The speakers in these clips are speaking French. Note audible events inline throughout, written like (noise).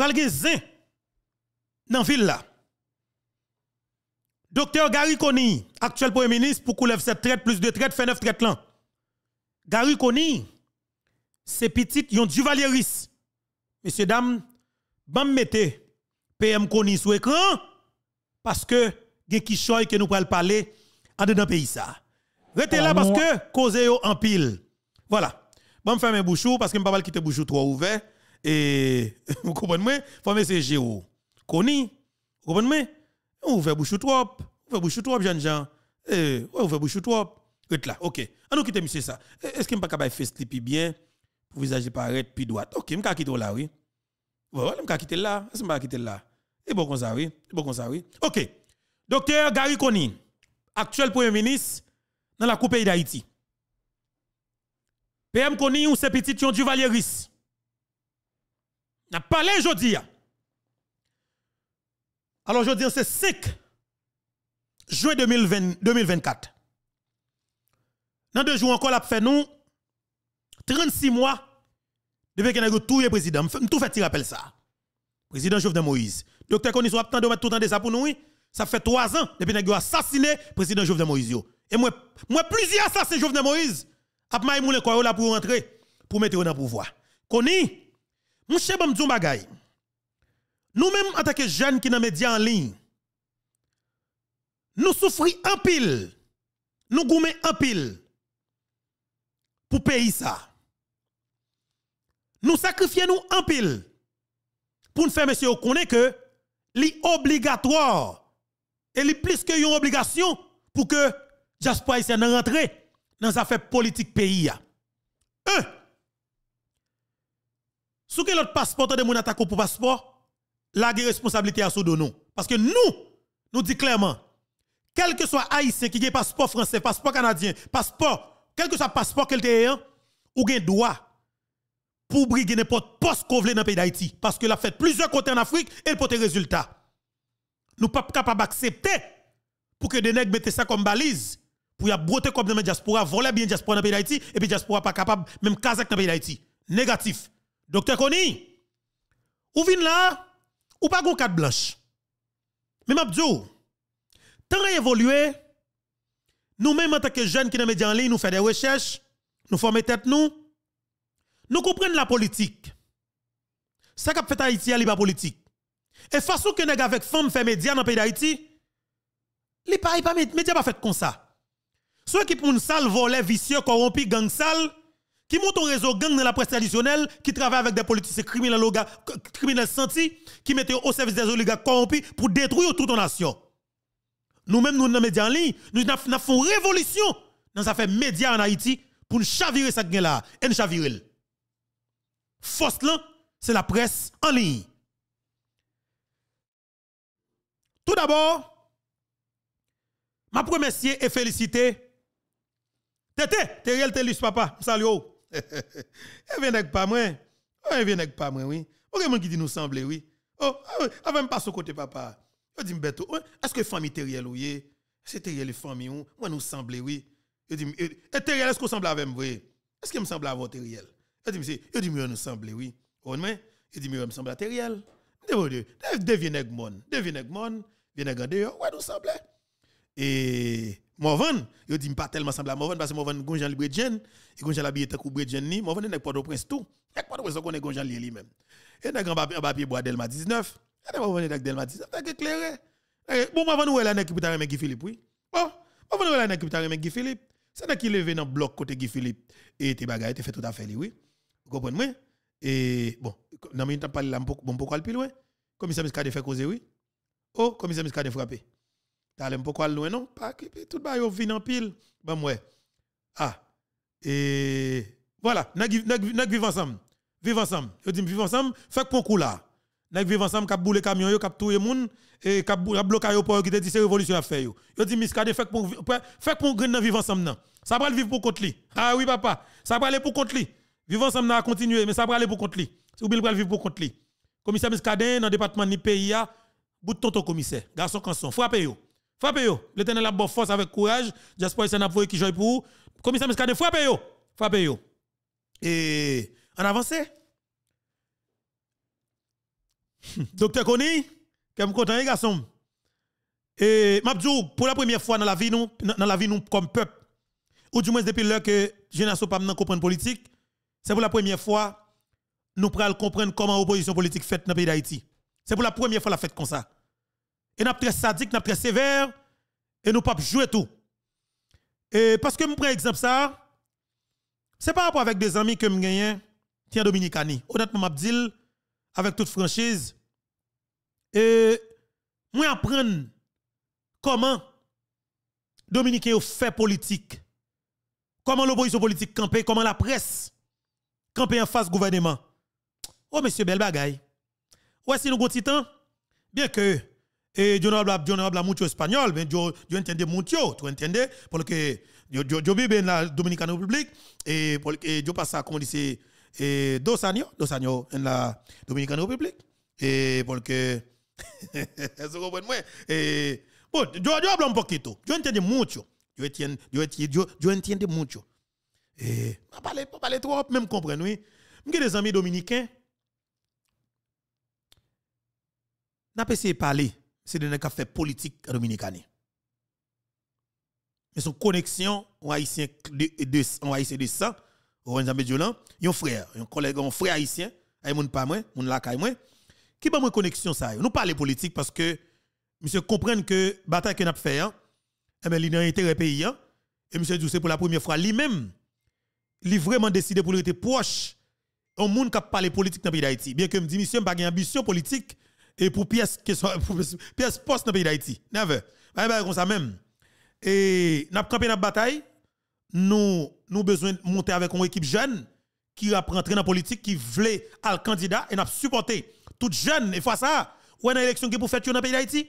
pral gen zin ville là. Docteur Gary Koni, actuel premier ministre, pour couler 7 traite plus 2 traite, fait neuf traite là. Gary Koni, c'est petit, yon duvalieris. Messieurs, dames, bam mettez PM Koni sur écran, parce que gen qui choy que nous pral parler en dedans pays ça. Restez là parce que cause yo en pile. Voilà. Bon, ferme bouchou parce que je ne vais pas quitter bouchou trop ouvert. Et (laughs) vous comprenez moi, c'est Géo. vous comprenez moi On fait bouche trop, on fait bouche trop jeune gens. Eh, on fait bouche trop. Et là, OK. On nous monsieur ça. Eh, est-ce qu'il me pas capable faire bien pour visager paraître puis droite. OK, me quitter là oui. Voilà, me quitter là, je ce là Eh bon comme ça oui, bon comme ça oui. OK. Docteur Gary Konin, actuel premier ministre dans la coupe d'Haïti. PM Konin ou ses petits Dion du n'a parlé aujourd'hui. Alors je dis, c'est 5 juin 2024. Dans deux jours encore, la fait nous 36 mois depuis que nous tout le président. Tout fait, il rappelle ça. Président Jovenel Moïse. Docteur Konis, a de tout le temps de ça pour nous. Ça fait trois ans depuis que nous assassiné le président Jovenel Moïse. Et moi, moi plusieurs assassins Jovenel Moïse. Après, ils m'ont là pour rentrer, pour mettre dans pouvoir. Konis, Monsieur Bagay, nous-mêmes en tant que jeunes qui nous les en ligne, nous souffrons un pile, nous gourmons un pile pour payer ça. Nous sacrifions nous en pile pour nous faire monsieur que li obligatoire et li plus que une obligation pour que Jasper rentre dans les affaires politiques pays. Un, sous quel autre passeport de mon attaque pour passeport, la responsabilité à sous nous. Parce que nous, nous disons clairement, quel que soit haïtien qui a passeport français, passeport canadien, passeport, quel que soit passeport qu'elle ait, ou gain droit pour briguer n'importe poste qu'on dans le pays d'Haïti. Parce que a fait plusieurs côtés en Afrique et pour des résultats. Nous ne sommes pas capables d'accepter pour que des nègres mettent ça comme balise pour y broter comme dans la diaspora, voler bien diaspora dans le pays d'Haïti et puis diaspora pas capable même kazak dans le pays d'Haïti. Négatif. Docteur Kony, ou vin là, ou pas gon carte blanche. Mais m'abdou, oh, tant évolué, nous-mêmes en tant que jeunes qui dans les en ligne, nous faisons des recherches, nous formons tête nous, nous comprenons la politique. Ça a fait Haïti, c'est pas politique. Et façon que nèg avec femme fait médias dans le pays d'Haïti, les médias ne médias pas fait comme ça. Ceux qui pour une salle, voler vicieux corrompu gang sale, qui monte un réseau gang dans la presse traditionnelle, qui travaille avec des politiciens criminels, criminels sentis, qui mettent au service des oligarques corrompus pour détruire toute nation. Nous-mêmes, nous, dans les médias en ligne, nous avons fait une révolution dans affaires médias en Haïti pour nous chavirer ça là et nous chavirer. Force là, c'est la presse en ligne. Tout d'abord, ma remercie et féliciter Tété, t'es Telus, papa, salut. Oh. Elle vient avec pas moi. Elle vient avec pas moi, oui. Ok, mon qui dit nous semble, oui. Oh, me pas au côté papa. Je dis, Beto, est-ce que famille Teriel ou C'est Teriel et famille ou? Moi nous semble, oui. Je dis, et Teriel, est-ce qu'on semble avec moi? Est-ce qu'il me semble avoir Teriel? Je dis, je dis, nous semble, oui. Oh, me, je dis, me semble à Teriel. Deviens Egmon. Deviens Egmon. Viens regarder, ouais, nous semble. Et Morvan, yo dit pas tellement semblable à Morvan parce que Morvan gonjan libre e et gonjan la billette coupe ni, Morvan e n'est pas de prince tout. N'est pas au prince qu'on est li li lui-même. Et n'a en papier bois Delma 19. Et Morvan est Delma 19, t'as éclairé. Bon Morvan e la elle ki pita avec Guy Philippe oui. Bon, Morvan e la elle ki pita avec Guy Philippe. C'est là ki levé nan bloc côté Guy Philippe et tes bagay, te fait tout affaire li, oui. Vous comprenez Et bon, n'a même pas parlé là bon pourquoi le plus loin Commissaire de fait causer oui. Oh, commissaire de frappé. T'as l'air quoi loin, non? Pas tout le monde vine en pile. Ben, ouais. Ah. Et voilà. Nous vivons ensemble. Vivons ensemble. Je dis, vivons ensemble. Faites coup là. Nous vivons ensemble, cap boule camion, cap tout le monde, et cap bloquer le port qui te dit c'est révolution à faire. Yo dit, Miskade, fait pour fait pour grand viv ensemble. Non. Ça va vivre pour contre lui. Ah oui, papa. Ça va aller pour contre lui. Vivons ensemble, à continuer, mais ça va aller pour contre lui. Ou bien, va vivre pour contre lui. Commissaire Miskade, dans le département ni pays, bout de commissaire. Garçon, canson. frappez yo Fabio, yo. L'éternel a bon force avec courage. J'espère que c'est un avocat qui joue pour vous. Commissaire Mescade, frappez yo. Frappez yo. Et en avance. (laughs) Docteur Koni, comme content les garçons. Et Mabdou, pour la première fois dans la vie nous, dans la vie nous comme peuple, ou du moins depuis l'heure que n'ai pas compris la politique, c'est pour la première fois nous prenons comprendre comment l'opposition politique fait dans le pays d'Haïti. C'est pour la première fois la fête comme ça et nous très sadique, nous très sévère, et nous pas jouer tout. Et parce que je prends exemple ça, c'est par rapport avec des amis que je gagne, tiens Dominicani. Honnêtement, je dis, avec toute franchise, et moi apprendre comment Dominicain fait politique, comment l'opposition politique campée, comment la presse campée en face gouvernement. Oh, monsieur, belle bagaille. Ouais, si nous avons titan, bien que et John Obla, John Obla, mucho espagnol, mais yo, yo entiende mucho, tu entende? Parce que yo, yo, yo vive en la Dominicana République et porque yo pasa, como dice, eh, dos años, dos años en la Dominicana République. Et parce que, (laughs) eso comprende moi. Eh, bon, yo, yo hablo un poquito, yo entends mucho, yo entiende, yo, yo, yo entiende mucho. Eh, pas parler, pas parler trop, même comprendre, oui. J'ai des amis dominicains, n'a pas essayé de parler c'est de ne pas faire politique dominicaine. Mais son connexion, on haïtien de, de, on haïtien de sang, il y a un frère, un collègue, un frère haïtien, ay a pa mwen, moun lakay moi qui pas de connexion ça Nous parlons politique parce que monsieur comprennent que bataille que n'a fait hein, eh ben li dans intérêt pays hein, et monsieur dit c'est pour la première fois lui-même il vraiment décidé pour être proche un monde qui parler politique dans pays d'Haïti. Bien que me dit monsieur pas ambition politique et pour pièces que pièce poste dans le pays d'Haïti. Never. On même. Et n'a campé dans bataille, nous nous besoin de monter avec une équipe jeune qui va rentrer dans la politique qui voulait al candidat et n'a supporté toute jeune et fois ça ou une élection qui pour faire dans le pays d'Haïti.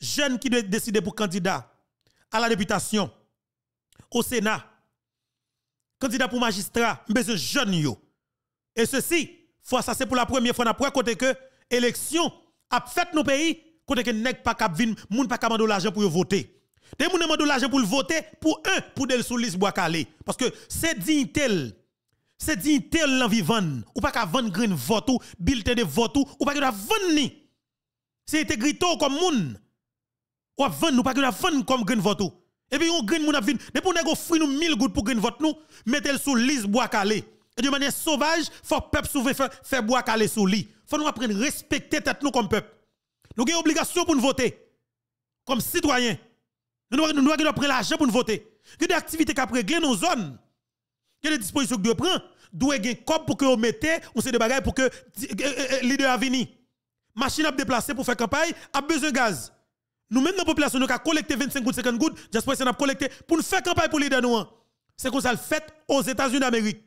Jeune qui décider pour candidat à la députation au Sénat candidat pour magistrat, besoin jeune yo. Et ceci, fois ça c'est pour la première fois n'a pas côté que élection a fait nos pays, côté que nèg pas cap vinn moun pas de l'argent pour voter. Te moun pas l'argent pour voter pour un pour del sous bois parce que c'est tel, c'est dignité l'en vivant ou pas vendre grain vote ou de vote ou pas vendre ni. C'est intégrité comme moun. Ou vendre ou pas vendre comme grain vote Et puis on grain moun a vinn depuis nous 1000 gouttes pour grain vote nous, sous bois Et de manière sauvage, faut peuple souverain faire bois calé sous lit faut nous apprendre à respecter tête nous comme peuple. Nous avons une obligation pour nous voter. Comme citoyens. Nous devons prendre l'argent pour nous voter. Il y a des activités qui dans nos zones. Il y a des dispositions que nous prenons. Nous avons un pour que nous mettez, on se des bagages pour que euh, euh, euh, leader a venir. Machine à déplacer pour faire campagne, a besoin de gaz. Nous même dans la population nous a collecté 25 gouttes, 50 gouttes, j'espère que nous a collecté pour nous faire campagne pour leader nous. Hein. C'est comme ça le fait aux États-Unis d'Amérique.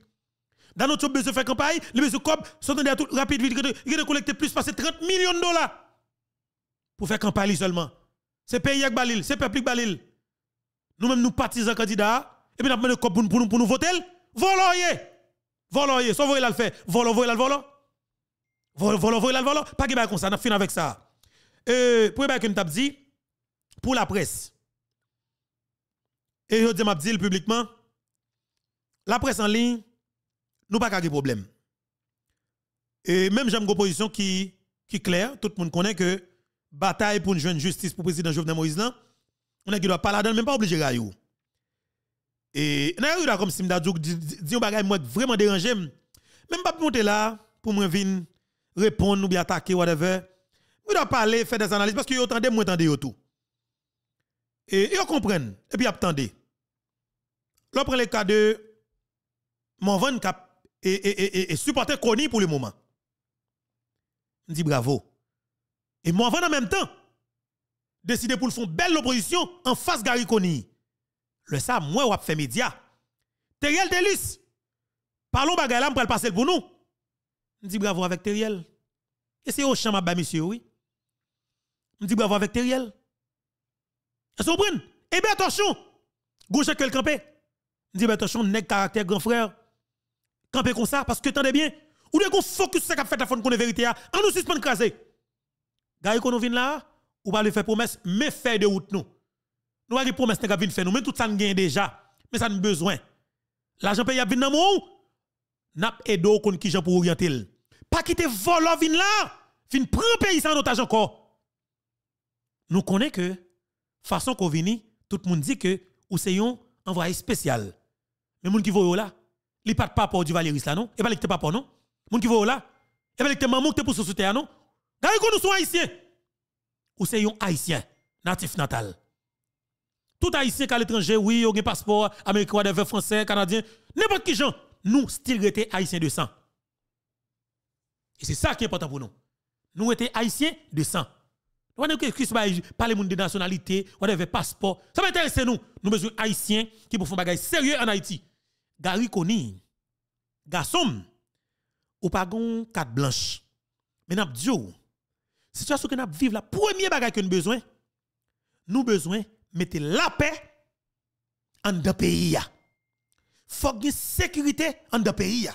Dans notre besoin de faire campagne, les besoin COP sont à tout rapide, vite, ils ont collecté plus de 30 millions de dollars pour faire campagne seulement. C'est pays avec balil, c'est peuple balil. Nous-mêmes, nous partisans candidats, et puis nous avons COP pour nous, pour nous voter. Voloyez! vous Sauvez le fait. Volo, le volo. Volo, volo, le volo. Pas de comme ça, on fini avec ça. Euh, pour que nous dit, pour la presse, et je dis publiquement, la presse en ligne, nous pas de problème. Et même j'aime une proposition qui qui claire, tout le monde connaît que bataille pour une jeune justice pour le président Jovenel Moïse là, on a qui doit pas la même pas obligé raillou. Et n'a eu là comme si m'dadouk dit un bagage moi vraiment dérangé, même pas monter là pour me venir répondre ou bien attaquer whatever. Vous doit parler, faire des analyses parce que vous tendez moi entendez tout. Et ils comprennent. et puis attendez. Là, prend le cas de mon qui cap et, et, et, supporter Kony pour le moment. Je dis bravo. Et moi, avant en même temps, décider pour le fond belle opposition en face Gary Kony. Le ça, moi, faire fait média. Teriel Delis, parlons bagay pour le passer pour nous. Je dis bravo avec Teriel. Et c'est au champ, ma monsieur, oui. Je dis bravo avec Teriel. et ce vous Eh bien, attention, gauche à quel campé. Je dis, ben, attention, nèg caractère grand frère comme ça, parce que es bien, ou de qu'on focus ce qu'a fait la fond qu'on est vérité, on hein. nous suspend craser. Gars, qu'on vient là, ou pas lui faire promesse, mais faire de route nous. Nous avons promesse qu'on venir faire nous, mais tout ça nous gagne déjà, mais ça nous besoin. L'argent paye à venir dans mon, n'a aidé au qui j'en pour orienter. Pas quitter voler vin là, vin prendre pays en otage encore. Nous connaît que, façon qu'on vient, tout le monde dit que, ou c'est un envoyé spécial. Mais les qui voit là, les pas de papa du Valéris là non et eh ben, pas le papa non moun qui va là et pas le maman qui pour nous terre non nous sommes haïtiens ou c'est un haïtien natif natal tout haïtien qu'à l'étranger oui a un passeport américain français canadien n'importe qui gens nous style rete haïtien de sang et c'est ça qui est important pour nous nous étions haïtiens de sang on ne pas parler de nationalité, on avait passeport. Ça m'intéresse nous. Nous besoin haïtiens qui font des choses sérieux en Haïti. Gary Koni, garçon, ou pas gon 4 blanches. Mais n'a dio. Situation que n'a vivre la première bagaille que nous besoin. Nous besoin mettre la paix en deux pays Faut que sécurité en deux pays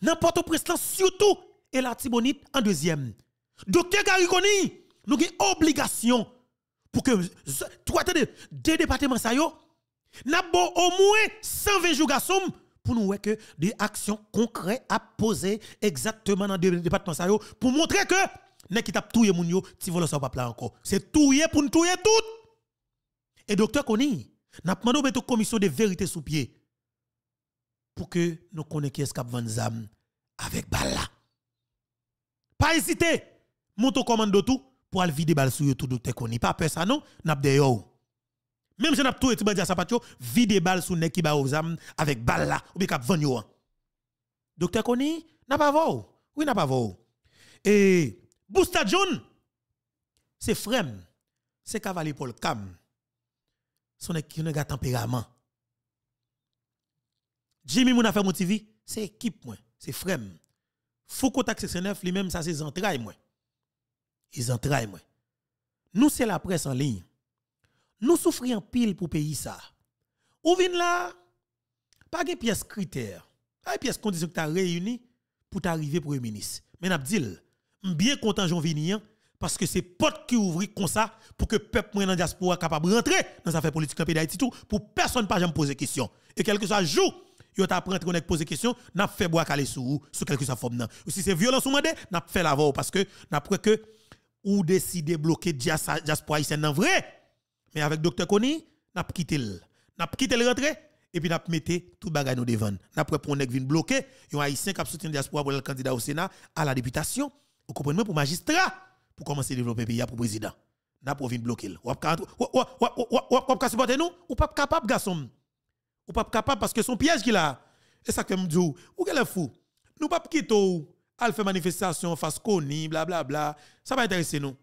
N'importe où président, surtout et la Tibonite en deuxième. Docteur Gary Koni, nous avons obligation pour que trois départements ça yo N'a bon au moins 120 jours garçon pour nous voir que des actions concrètes à poser exactement dans le département ça pour montrer que nous qui tout touyer moun yo, ti encore. C'est touyer pour nous touyer tout. Et docteur Koni, n'a demandé une commission de vérité sous pied pour que nous connaissions qui est cap avec balle Pas hésiter. Monte commando tout pour aller vider balle sur tout docteur Koni. Pas peur ça non, n'a pas même si on a tout été bandit à patio, vide balle sous nez qui ba aux âmes avec balle là, ou bien cap vanyo. Hein. Docteur Koni, n'a pas vu. Oui, n'a pas vu. Et Bousta John, c'est Frem. c'est cavalier Paul Cam. Son équipe n'a tempérament. Jimmy Mouna fait mon c'est équipe moi, c'est Frem. Foucault Taxe 9, lui-même, ça c'est entrailles moi. Ils entrailles moi. Nous, c'est la presse en ligne nous souffrions pile pour payer ça. Ou vin là, pas de pièces critères. pas de qu'on dit que tu as réuni pour t'arriver premier ministre. Mais suis bien content j'en venir hein, parce que c'est porte qui ouvre comme ça pour que le peuple dans la diaspora capable de rentrer dans affaires politiques en pays d'Haïti tout pour personne pas jamais poser question. Et quel que soit jour, yo t'a prendre qu'on poser question, n'a fait bois caler sous sur quelque sa forme Ou si c'est violence ou mandé, n'a fait la voix parce que n'a que ou décider bloquer diaspora haïtienne en vrai mais avec docteur Koni, n'a quitté le. N'a quitté le rentré et puis n'a metté tout bagage nous devant. N'a prêt pour vient bloquer, a haïtien qui soutient diaspora pour le candidat au Sénat à la députation, vous comprenez pour magistrat pour commencer à développer pays pour président. N'a pour venir bloquer. Ou pas supporter nous ou pas capable garçon. Ou pas capable parce que son piège qu'il a. Et ça que me dit ou quel fou. Nous pas quitter al faire manifestation face Koni bla bla bla. Ça va intéresser nous.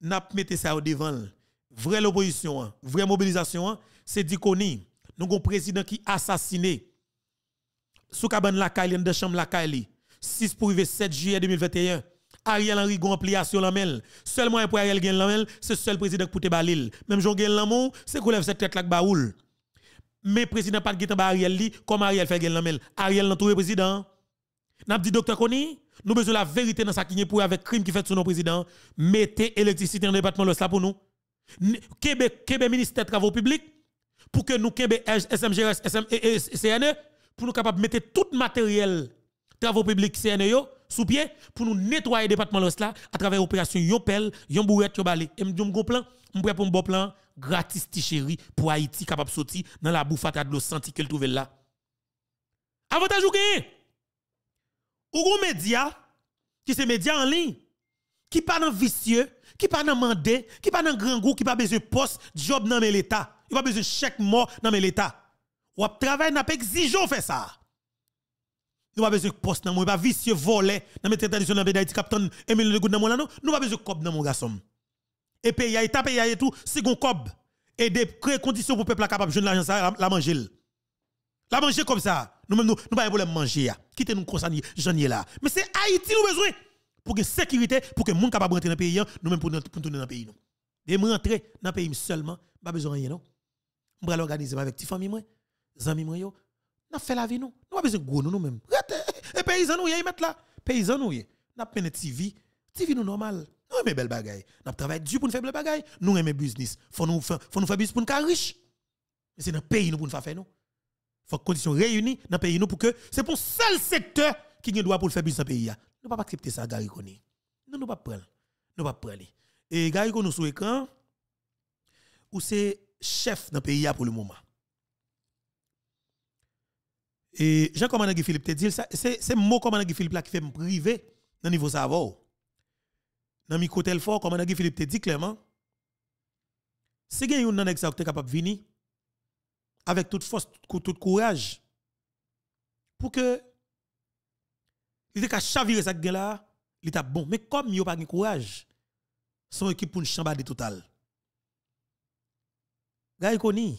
N'a metté ça au devant vraie l'opposition, hein. vraie mobilisation, hein. c'est Dikoni. Nous avons un président qui assassiné. Sous cabane la Kaili, de chambre la 6 pour 7 juillet 2021. Ariel Henry gon sur lamel. Seulement pour Ariel gen lamel, c'est seul président qui te balil. Même Jean gen l'amour, c'est qu'on lève cette tête là baoul. Mais président pas de Ariel comme Ariel fait gen lamel. Ariel n'a trouvé président. N'a dit docteur Koni, nous besoin la vérité dans sa qui pour avec crime qui fait sur nos président. Mettez l'électricité dans le département de pour nous. Québec ministère des travaux publics pour que nous Québec SMGRS SM, CNE pour nous capable mettre tout matériel travaux publics CNE sous pied pour nous nettoyer le département à travers opération Yopel pel yon bourrette yon balé et plan nous pour un bon plan gratis chéri pour Haïti capable sortir dans la bouffe à de l'eau senti qu'elle trouve là avantage ou gain ou média qui c'est média en ligne qui parlent en vicieux qui pas nan mandé, qui pas nan grand goût, qui pas besoin poste, job dans l'État. Il pas besoin chèque mort dans l'État. Ou travail n'a pas exigeant faire ça. Nous pas besoin de poste dans mon, pas vicieux voler dans mes tradition de d'Haïti, capitaine Emile de Goud dans mon nous pas besoin de cob dans mon garçon. Et pays a état, pays a tout, c'est gon cob. Et de créer conditions pour le peuple capable de l'argent, ça, la manger. La manger comme ça. nous même nous, nous pas problème manger. Quittez nous concerner, j'en ai là. Mais c'est Haïti nous besoin pour que sécurité, pour que les gens capable rentrer dans le pays, hein, nous même pour nous tourner dans le pays. de moi rentrer dans le pays seulement, pas besoin de rien. Non? Je vais l'organiser avec les familles, les amis, nous fait la vie. Nous pas besoin de gros nous-mêmes. Les paysans, nous, ils mettent là. Paysans, nous, nous avons une TV. TV, nous, normal. Nous aimons belles bagaille. Nous travaillons dur pour nous faire belle bagaille. Nous aimons business. Faut nous faire, faut nous faire business pour nous faire riche. Mais c'est dans le pays nous pour nous faire faire nous. Faut que conditions réunies dans le pays nous pour que c'est pour seul secteur qui a droit pour faire business dans le pays. Nous ne pas accepter ça, Gary Nous ne pas prendre. Nous pas prendre. Et Gary nous sur écran, ou c'est chef dans pays pour le moment. Et Jean Commandant Guy Philippe te dit, c'est mot Commandant Guy Philippe là qui fait me priver dans le niveau savoir. Oh. Dans le côté fort, Commandant Guy Philippe te dit clairement, si vous avez un exa qui est capable de venir, avec toute force, tout courage, pour que il était chavirer ça là, il était bon. Mais comme il n'y a pas de courage, son équipe pour une chambre de total. Gaï Koni,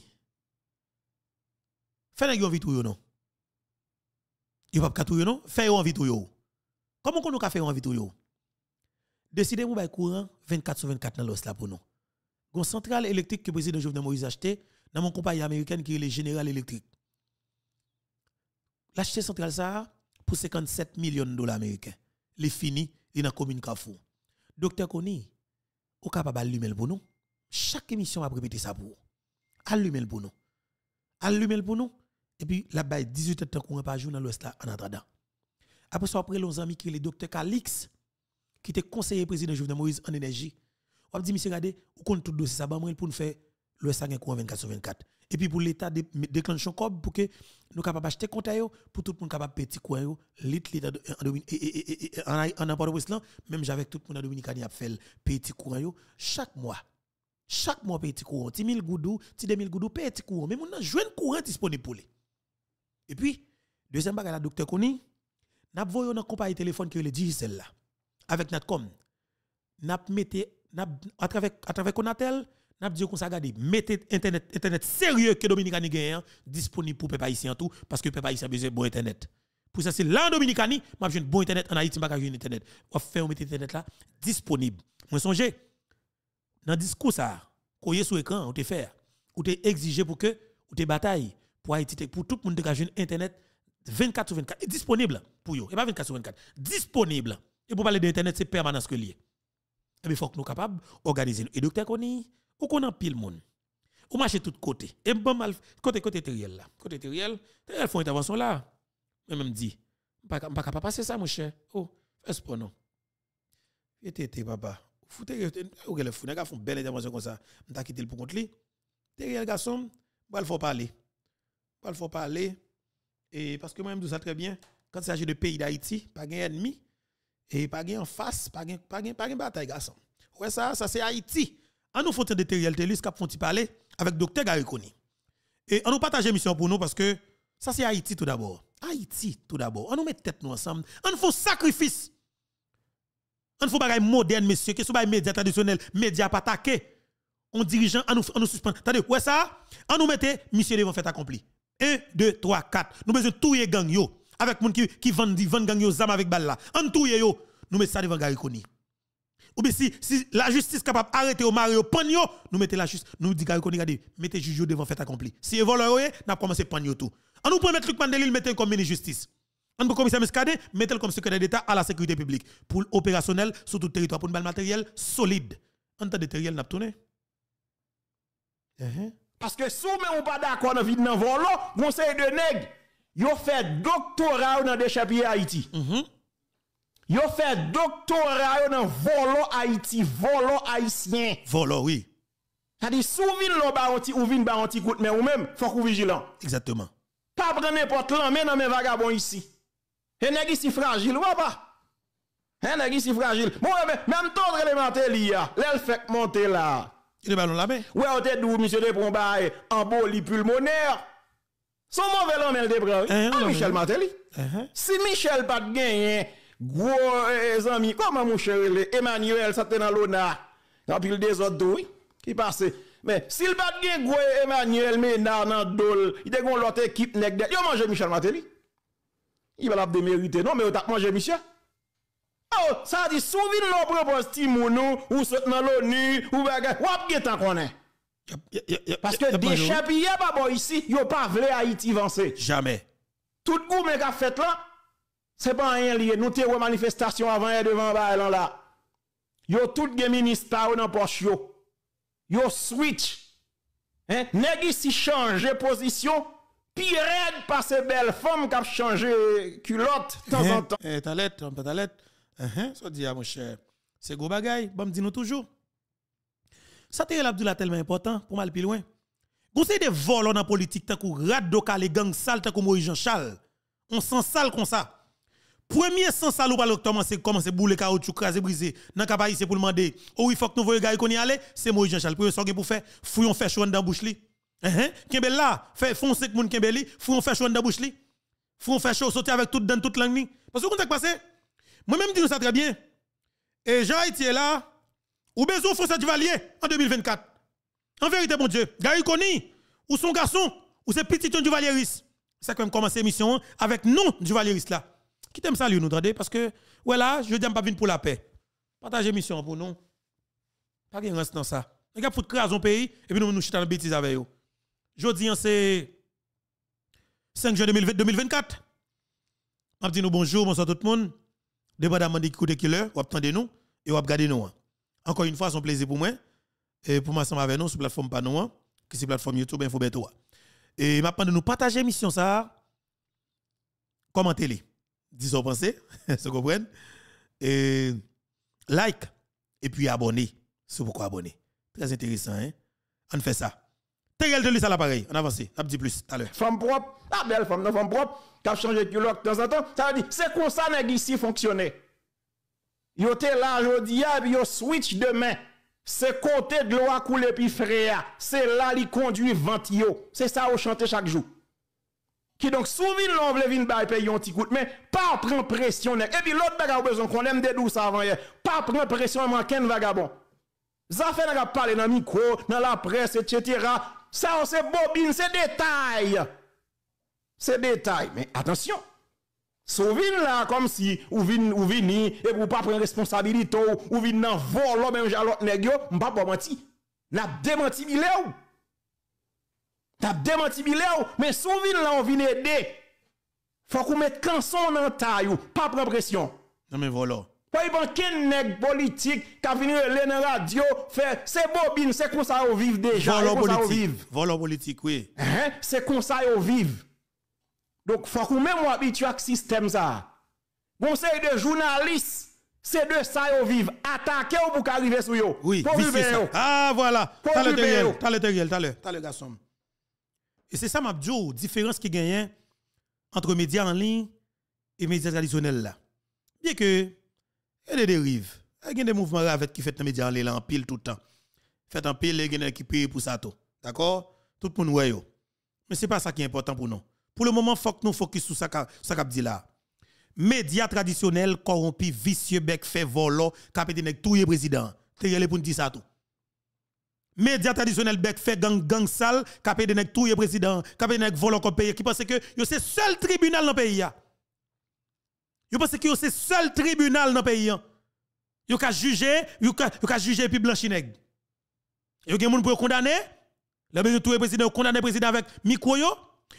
fais-le envie tout non. Il pas tout non, fais-le envie tout Comment qu'on nous fait envie tout oh? Décidez vous courant 24 sur 24 dans l'os là pour nous. Gon centrale électrique que le président Jovenel Moïse a acheté dans mon compagnie américaine qui est le général électrique, L'acheter centrale ça 57 millions de dollars américains. Les fini, il dans la commune Kafou. Docteur Koni, au capable allumer le pour nous. Chaque émission va répéter ça pour vous. Allumer le pour nous. Allumer le pour nous. Et puis, là-bas, 18 heures par jour dans l'Ouest, en attendant. Après ça, après, nos amis qui est le docteur Calix, qui était conseiller président Jovenel Moïse en énergie. On a dit, monsieur, regardez, on compte tout dossier, ça pour nous faire le ça courant 24 sur 24 et puis pour l'état déclenche un cob pour que nous capable acheter compte pour tout le monde capable petit coin lit l'état en en port westland même avec tout le monde en dominicaine a fait petit courant chaque mois chaque mois petit courant 10 000 goudou 10 000 goudou petit courant mais on a joint courant disponible pour lui et puis deuxième bagage la docteur Koni n'a voyons un compagnie téléphone que le digicel là avec notre com n'a mis à travers à travers N'a dit qu'on s'agade, mettez internet, internet sérieux que Dominicani gagne, hein, disponible pour les haïtien tout, parce que peuple haïtien besoin de bon internet. Pour ça, c'est là en Dominicani, m'a besoin bon internet en Haïti, m'a besoin internet. On fait, on met internet là, disponible. Moi, songez, dans le discours ça, qu'on sur l'écran, on te fait, ou te exigé pour que, ou te bataille, pour Haïti, tout le monde qui a internet 24 sur 24, disponible pour vous, et pas 24 sur 24, disponible. Et pour parler d'internet, c'est permanence que lié. Et eh bien, il faut que nous capables d'organiser. Et docteur ou qu'on a pile monde. Ou marche tout côté. Et bon mal côté côté Teriel là. Côté Teriel, Teriel font intervention là. même dit, pas pas passer ça mon cher. Oh, est-ce pas non. tes papa. Foutez ou que le fou, font belle intervention comme ça. M'ta quitté pour contre lui. Teriel garçon, bah, il faut parler. Bah, il faut parler et parce que moi même tout ça très bien quand il s'agit de pays d'Haïti, pas gain ennemi et pas gain en face, pas gain pas gain pas gain bataille garçon. Ouais ça ça c'est Haïti à nous faut des Teriel Telus qui font parler avec docteur Gary Et on nous partage mission pour nous parce que ça c'est Haïti tout d'abord. Haïti tout d'abord. On nous met tête nous ensemble. On nous fait sacrifice. On nous fait choses moderne monsieur qui sont des médias traditionnels, médias pas attaqués. On dirigeant on nous on nous suspend. Attendez, ouais ça On nous mettait monsieur devant fait accompli. 1 2 3 4. Nous besoin tout gang yo avec moun qui qui vendent vend gang yo zam avec balle là. On tout yo. Nous met ça devant Gary si, la justice capable d'arrêter au Mario Pagno, nous mettons la justice, nous disons, regardez, mettez juge devant fait accompli. Si il voleur, nous commencé Pagno tout. On nous peut mettre Luc Mandelil, mettez comme ministre justice. On le commissaire Mescadé, mettez comme secrétaire d'État à la sécurité publique. Pour opérationnel sur tout territoire, pour une matériel solide. On t'a matériel n'a pas uh-huh. Parce que si vous sommes pas d'accord dans le volant, vous de nègres. Vous fait doctorat dans des chapiers Haïti. Uh-huh. Yo fait doctorat dans volo Haïti, volo haïtien. Volo, oui. dit souvin lo ba vous ou vin ba onti kout mais ou même, faut qu'on vigilant. Exactement. Pas prendre n'importe l'an, mais non, mais vagabond ici. Et nest ici si fragile, ou pas? Et nest ici si fragile? Bon, eh ben, même temps élémentaire, il y fait monter là. Il est ballon la main. Ouais, on te dou monsieur de en embolie pulmonaire. Son mauvais l'homme, elle débranle. Eh, ah, Michel Mateli. Eh, si Michel pas de Gros eh, eh, amis, comment mon cher Emmanuel, ça dans l'ONA. Y'a pile des autres, oui, qui passe. Mais s'il bat de eh, Emmanuel Mena dans Dol, il gon l'autre équipe nèg de. Yo mange Michel Mateli. Il va la démériter. Non, mais il t'a mangé Michel. Oh, ça dit, souvine l'on propose Timounou, ou saute dans l'ONU, ou bagay, wap Parce que des chapillés, pas bon ici, yon pas vle Haïti avancer. Jamais. Tout goût, mais a fait là, c'est pas rien lié. Nous avons manifestation avant et devant là. Yo tout gen ministre dans poche yo. Yo switch. Hein? Nèg si change position, pire passe belle femme qui a changé culotte de temps en eh, temps. Eh talette, on pas Ça dit mon cher. C'est gros bagay, bon me dit nous toujours. Ça t'est l'abdoula tellement important pour mal plus loin. des de vol en politique tant que rad dokale les gangs sales tant que Moïse Jean Charles. On s'en sale comme ça. Premier sens à l'oubal comment, c'est bouler caoutchouc craser briser dans cap c'est pour demander oh il faut que nous voyons gars qu'on aller c'est moi Jean Charles pour sortir pour faire fouillon faire chouan dans bouche li eh, hein? kembel là fait fond 5 moun kembel li on faire chouan dans bouche li on faire chou sauter avec tout dans toute langue ni parce que contact passé moi même dis ça très bien et Jean Haïti là ou besoin du Duvalier en 2024 en vérité mon Dieu gars Koni ou son garçon ou ce petit Duvalier ça quand même commencer émission hein? avec nous Duvalier là qui t'aime saluer, nous entendez? Parce que, ouais, là, je dis pas venir pour la paix. Partagez mission pour nous. Pas de reste dans ça. Les gars, foutre créer un pays, et puis nous nous chitons bêtise avec eux. Jeudi, c'est 5 juin 2024. Je dis hein, nous bonjour, bonsoir tout le monde. Débat de qui qui l'heure, vous attendez nous et vous regardez nous. Hein. Encore une fois, c'est un plaisir pour moi. Et pour m'assembler avec nous sur la plateforme Panou, hein, qui est la plateforme YouTube, faut toi. Et maintenant, nous partager l'émission ça. Commentez-les. Disons son (laughs) se comprennent. Et like et puis abonner. C'est pourquoi abonner. Très intéressant, hein. On fait ça. Tegel de lui ça l'appareil. On avance. On dit plus à Femme propre, la ah, belle femme, non, femme propre, qui a changé de culotte de temps en temps. Ça veut dire, c'est comme ça que ici fonctionner. Yo te là aujourd'hui, puis ah, switch demain. C'est côté de l'eau à couler puis frère. C'est là li conduit vent C'est ça au chanter chaque jour. Ki donk souvin lan vle vin bay pe yon ti kout men, pa pren presyon nen. Ebi lot bega ou bezon kon nem dedou sa avan ye, pa pren presyon man ken vagabon. Zafen nga pale nan mikro, nan la pres, etc. Sa ou se bobin, se detay. Se detay, men atensyon. Souvin lan kom si ou vin ni, epi ou e pa pren responsabilitou, ou vin nan volo men jalot negyo, mpa poman ti. La dementi mi le ou. T'as démenti mais mais ville là on vient aider. Faut qu'on mette canson dans taille, pas prendre pression. Non mais voilà. Pas y ken nèg politique qui vient l'en dans radio faire c'est bobine, c'est comme ça on vive déjà, c'est politique. Voilà politique, oui. Hein? C'est comme ça on vive. Donc faut qu'on même habitué à système ça. Conseil de journalistes c'est de ça yon vive. attaque ou pour arriver sur yo. Oui, pour ça. Ah voilà. T'as le t'as le t'as le t'as le garçon. Et c'est ça, la oh, différence qui gagne entre médias en ligne et médias traditionnels là. Bien que, il y a des dérives. Il y a des mouvements qui font dans les médias en ligne en pile tout le temps. Fait en pile, il y a qui paye pour ça tout. D'accord? Tout le monde voit. Mais Mais n'est pas ça qui est important pour nous. Pour le moment, il faut que nous focus sur ça qu'on dit là. Médias traditionnels corrompus, vicieux, bec, fait volant, capitaine, tout le président. T'es pour nous dire ça tout. Média traditionnel bec fait gang gang sale, capé de nek touye président, capé de nek volant pays qui pense que yo c'est seul tribunal dans le pays Yo pense que yo c'est seul tribunal dans le pays Yo ka juger, yo ka yo ka juger puis blanchi nèg. Yo gen moun pour condamner, le yo touye président, condamner président avec micro yo,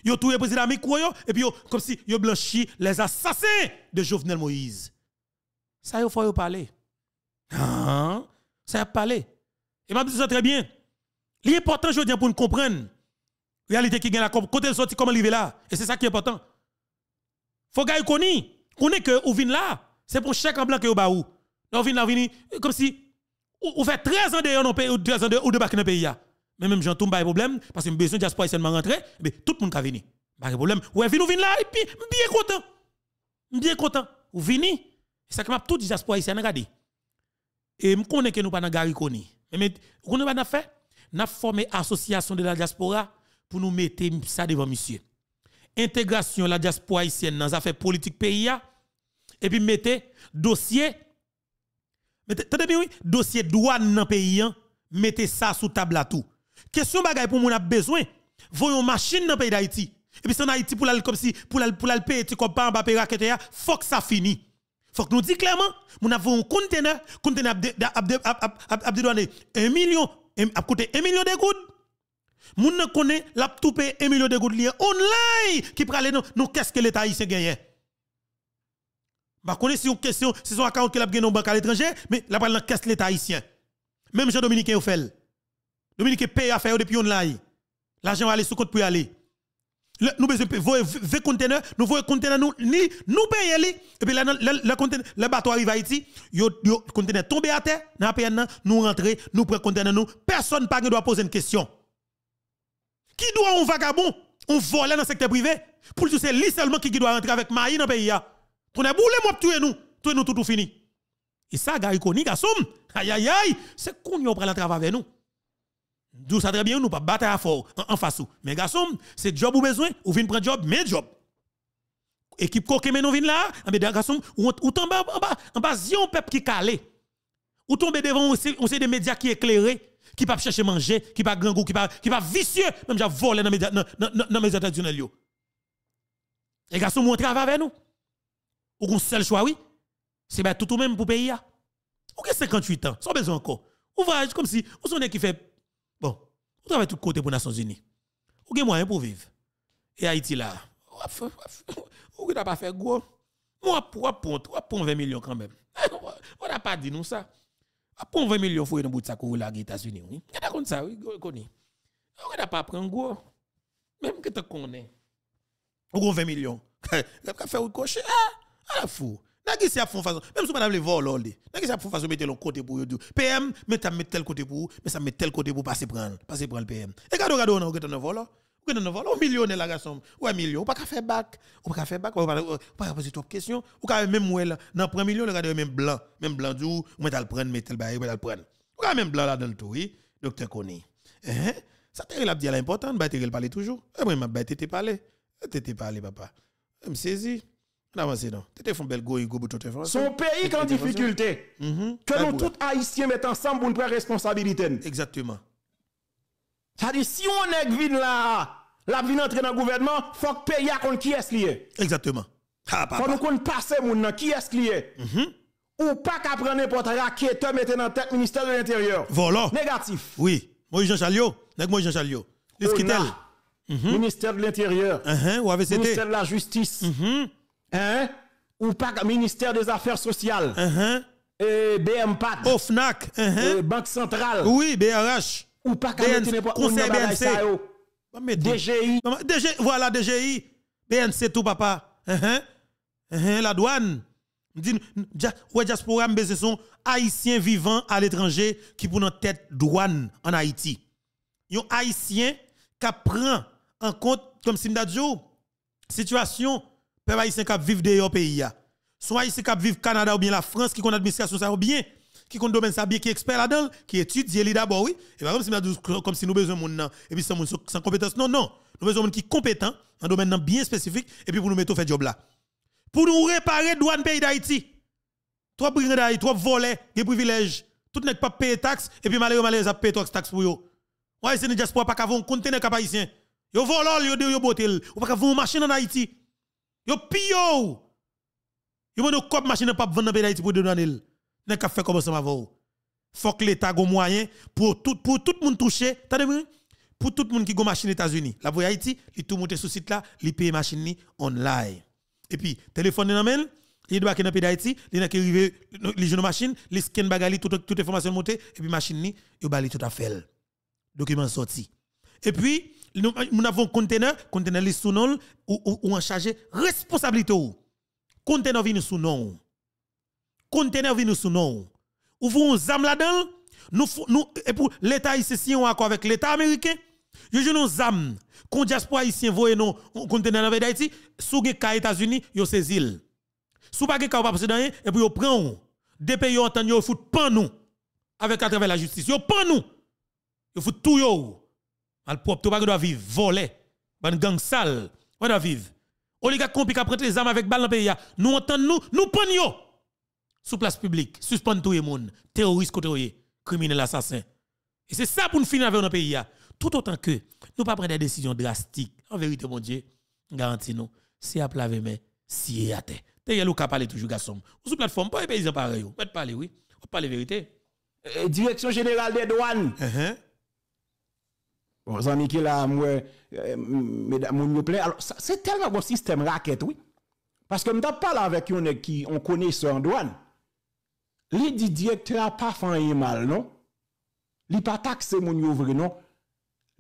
yo touye président avec yo et puis comme si yo blanchi les assassins de Jovenel Moïse. Ça il faut yo parler. Ah, ça a parler. Et m'a dit ça très bien. L'important aujourd'hui pour nous comprendre la réalité qui gagne la côté sorti comment arriver là et c'est ça qui est important. Faut gagner vous connaissez que vous venez là, c'est pour chèque en blanc que ou ba ou. Là là euh, comme si vous fait 13 ans de dans pays ou 13 ans de ou de dans pays Mais même tombe pas de problème parce que besoin diaspora seulement rentrer, mais tout le monde qui venir. Pas de problème. Ou venez, ou là et puis bien content. Bien content. Vous venez, c'est ça que m'a tout diaspora ici, regardez. Et je connais que nous pas dans Gariconi. Mais vous pas Nous formé l'association de la diaspora pour nous mettre ça devant monsieur. Intégration de la diaspora haïtienne dans les affaires politiques pays et puis mettez dossier bien oui, dossier douane dans pays hein? mettez ça sous table à tout. Question bagaille pour mon a besoin. Voyons machine dans pays d'Haïti. Et puis c'est en Haïti pour la comme si pour la pour la payer tu faut que ça finisse faut que nous disions clairement, nous avons un conteneur, conteneur a dédouané 1 million, a coûté 1 million de gouttes. Nous ne connaît la toupé 1 million de gouttes online qui prennent non, qu'est-ce que l'État haïtien gagne. Bah, connais si une question, si son account qui a gagné dans banque à l'étranger, mais la dans qu'est-ce que l'État haïtien. Même Jean-Dominique fait. Dominique paye à faire depuis online. L'argent va aller sous compte pour aller. Le, nous besoin de des conteneurs, nous voyons conteneur, nous ni nous payer li et puis là le conteneur le bateau arrive à Haïti, yo conteneur tombé à terre, dans PN nous rentrons nous prenons conteneur nous, personne pas doit poser une question. Qui doit un vagabond, un voler dans le secteur privé pour que c'est lui seulement qui doit rentrer avec Maï dans le pays là. Pour ne boule moi tuer nous, tuer nous tout tout fini. Et ça gars, il garçon. Aïe aïe aïe, c'est qu'on y prend la travail avec nous. D'où ça très bien, nous pas battre fort en, en face. Mais garçon, c'est job ou besoin, ou vient prendre job, mais job. Équipe coquée, men nous vin là, ah, mais garçon, ou, ou en bas, en bas, en bas, peuple qui calé, ou tombe devant, on sait des médias qui éclairés, qui pas chercher manger, qui pas grand goût, qui pas, qui pas vicieux, même j'a volé dans les médias, les médias traditionnels. les garçon, on travaille avec nous. Ou qu'on seul choix, oui. C'est ben, tout ou même pour pays. Ou que 58 ans, sans besoin encore. Ou comme si, ou êtes qui fait on travaille tout côté pour les Nations Unies. Ou avez moyen pour vivre. Et Haïti là, on n'a pas fait gros. Moi, pour pour 20 millions quand même. (laughs) On n'a pas dit nous ça. Ah, pour 20 millions, il faut dans bout de sac les États-Unis. Oui. Qu'est-ce ça oui, connaît. Ah, on n'a pas prendre gros. Même que tu connais. Ou 20 millions. Tu (laughs) fait ou cocher. Hein? Ah, à la fou. N'a qui même si madame les vol les qui côté pour PM mais ta tel côté pour mais ça met tel côté pour passer prendre passer prendre le PM. Et quand regarde on a dans vol Ou dans vol, on millionnaire la garçon. Ouais million, pas qu'à faire bac, ou pas qu'à faire bac, ou pas poser trop question, ou avez même million, Vous dans le million le même blanc, même blanc du ou le prendre tel bail, t'as le prendre. quand même blanc là dans le tout, docteur connaît. Eh, hein? Ça la dit la bah t'es parler toujours. Et eh, moi m'a bah t'étais parlé. Eh, t'étais papa. Me saisi. C'est non. Son pays qui est en difficulté. Mm-hmm. Que nous tous haïtiens mettons ensemble pour nous prendre responsabilité. Exactement. Ça dit si on est venu là, la vie entrer dans le gouvernement, il faut que pays contre qui est lié. Exactement. Il ah, faut qu'on passe mon qui est lié. Mm-hmm. Ou pas qu'à prendre n'importe qui est mettre dans tête ministère de l'Intérieur. Voilà. Négatif. Oui. Moi, Jean Chalio. moi, Jean Chalio. Mm-hmm. Ministère de l'Intérieur. Uh-huh, Ou avec Ministère de la Justice hein, ou pas ministère des Affaires sociales, uh BMPAT, OFNAC, Banque centrale. Oui, BRH. Ou pas Conseil BNC. DGI. voilà, DGI. BNC, tout papa. Uh-huh. Uh-huh, la douane. Dit, ouais, diaspora, sont sont haïtiens vivant à l'étranger qui prennent tête douane en Haïti. Yon haïtien qui prend en compte, comme Simdadio, situation peuple haïtien qui vivent de pays Soit haïtien qui vivent Canada ou bien la France qui ont ça ou bien qui domaine ça bien qui expert là-dedans, qui étudie d'abord oui, et bien comme si nous si besoin de monde et puis sans sans compétence non non, nous besoin moun qui compétent dans domaine bien spécifique et puis pour nous mettre au fait job là. Pour nous réparer douane pays d'Haïti. Trois d'Haïti, trois volets, des privilèges, tout n'est pas payé taxes et puis malheureusement ont payé payer taxes pour eux. Ouais, c'est une diaspora pas ou pas machine en Haïti. Yo pio. Yo mon cop machine pas vendre dans Haïti pour donner Ne ka fait comme ça m'avou. Faut que l'état gon moyen pour tout pour tout monde toucher, t'as Pour tout monde qui gon machine États-Unis, la voyait Haïti, li tout monte sur site là, li paye machine ni online. Et puis téléphone dans mail, les doit dans pays d'Haïti, nan ki rive les jeunes machines, les scan bagali tout toute information monte et puis machine ni yo bali tout à fait. Document sorti. Et puis nous, avons un conteneur, conteneur est sous nom, ou, ou, en charge responsabilité. Conteneur vient sous nom. Conteneur vient sous nom. Ou vous zam là-dedans, nous, et pour l'État ici, si on accord avec l'État américain, je joue un zam, Quand diaspora haïtien voye non, conteneur avec d'Haïti, sous les États-Unis, yo îles. » Sous pas ka pas passer dans et puis yo prend des pays en entend yo fout pan nous avec à travers la justice. Yo pan nous. Yo faut tout yo. Mal propre, pas doit vivre volé, ban gang sale, on doit vivre. Oligarque compliqué prennent les armes avec balle dans le pays Nous entendons nous, nous prenons sous place publique, suspend tout le monde, terroriste côté criminel assassin. Et c'est ça pour nous finir avec le pays Tout autant que nous pas prendre des décisions drastiques. En vérité mon Dieu, garantis nous, c'est à plaver mais si à terre. T'es qui ka parler toujours garçon. Ou sous plateforme pas les paysan pareil, pas parler oui, on parle vérité. Eh, eh, direction générale des douanes. Uh-huh. Bon, zan mi ke la mwen, eh, mwen yo ple, alo, se telman bon sistem raket, oui. Paske mwen tapal avek yon e ki, on kone se an doan. Li di direk, te ap pa fan ye mal, non? Li pa takse mwen yo vre, non?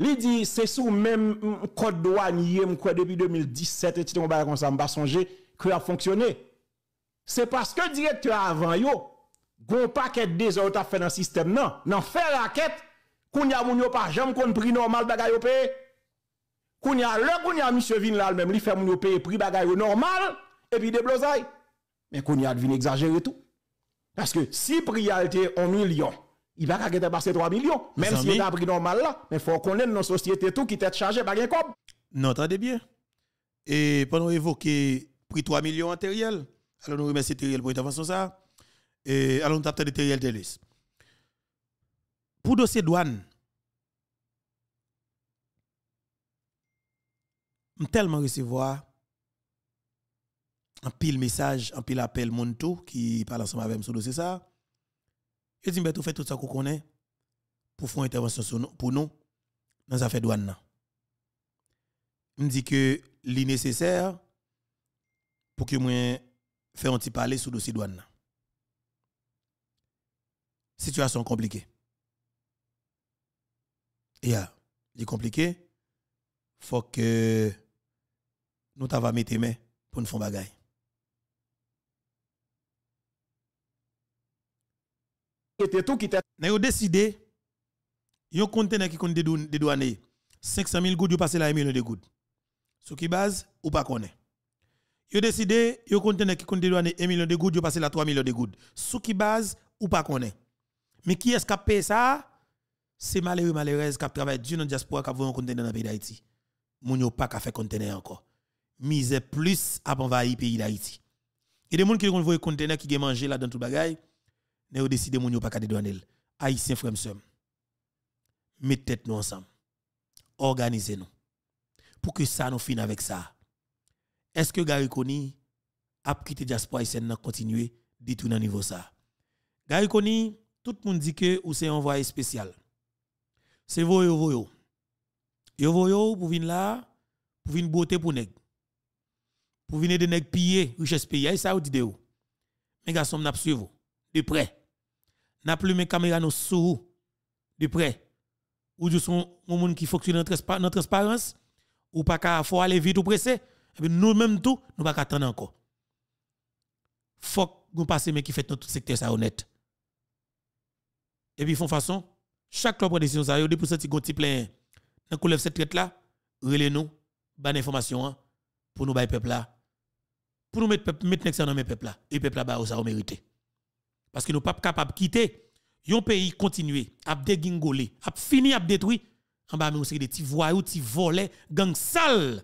Li di, se sou men, mwen kote doan ye, mwen kote debi 2017, etite mwen bayakonsan, mwen pa sonje, kwe a fonksyonne. Se paske direk, te avan yo, goun pa ket dezot ap fè nan sistem, non. Nan fè raket, a moun yo pa, jamais kon prix normal bagay yo paye. Kounya le kounya monsieur vin là même, li fait moun yo paye prix bagay yo normal et puis déblosaille. Mais kounya vin exagéré tout. Parce que si prix a été million, il va pas passer 3 millions même si il a prix normal là, mais faut ait nos sociétés tout qui t'est chargé par les Non, entendez bien. Et pendant évoquer prix 3 millions en alors nous remercions Teriel pour l'intervention ça. Et alors nous tapons de Teriel pour dossier douane, je tellement recevoir un pile message, un pile appel mon tout qui parle ensemble avec moi sur dossier ça. Je dis mais tout fait tout ça qu'on connaît pour faire une intervention pour nous dans affaire douane Je dis que nécessaire pour que moi fasse un petit parler sur dossier douane. Situation compliquée yeah. c'est compliqué. Faut que nous t'avons mettre mains pour nous faire des choses. tout qui était. Nous décidé, un conteneur qui compte 500 000 gouttes, passer la 1 million de gouttes. Ce qui base ou pas connaît. Yo décidé, yo conteneur qui dédouaner 1 million de gouttes, passer la 3 millions de gouttes. Sous qui base ou pas connaît. Mais qui est-ce qui a payé ça? c'est malheureux malheureuse qui travaille dur dans la diaspora qui vont un conteneur dans le pays d'Haïti. Moun yo pas fait conteneur encore. Mise plus à le pays d'Haïti. Et des gens qui ont un conteneur qui ont mangé là dans tout bagay, ils ont décidé moun pas pas de douanel. Haïtien frère Mettez nous ensemble. Organisez nous. Pour que ça nous finisse avec ça. Est-ce que Gary Kony a quitté diaspora haïtienne n'a continuer détourner niveau ça? Gary tout le monde dit que vous c'est un envoyé spécial c'est vous. Vous, vous, vous, pour venir là, pour venir beauté pour nèg. Pour venir de nèg piller richesse pays, ça vous dit de Mes garçons n'a suivre de près. N'a plus mes caméras nous sous de près. Ou du son monde qui fonctionne en transparence ou pas qu'à faut aller vite ou presser. nous même tout, nous pas attendre encore. Faut nous passer mais qui fait notre secteur ça honnête. Et puis font façon chaque fois, prend décision, ça, depuis ce petit plein, dans couleur cette traite là, relez-nous, bonne information, hein, pour nous bailler peuple là. Pour nous mettre mettre ça dans mes peuple là. Et peuple là, bah, ça, on mérite. Parce que nous pas capables de quitter, un pays continuer, à dégingoler à finir, à détruire, en bas, nous, c'est des petits voyous, petits volets, gang sales,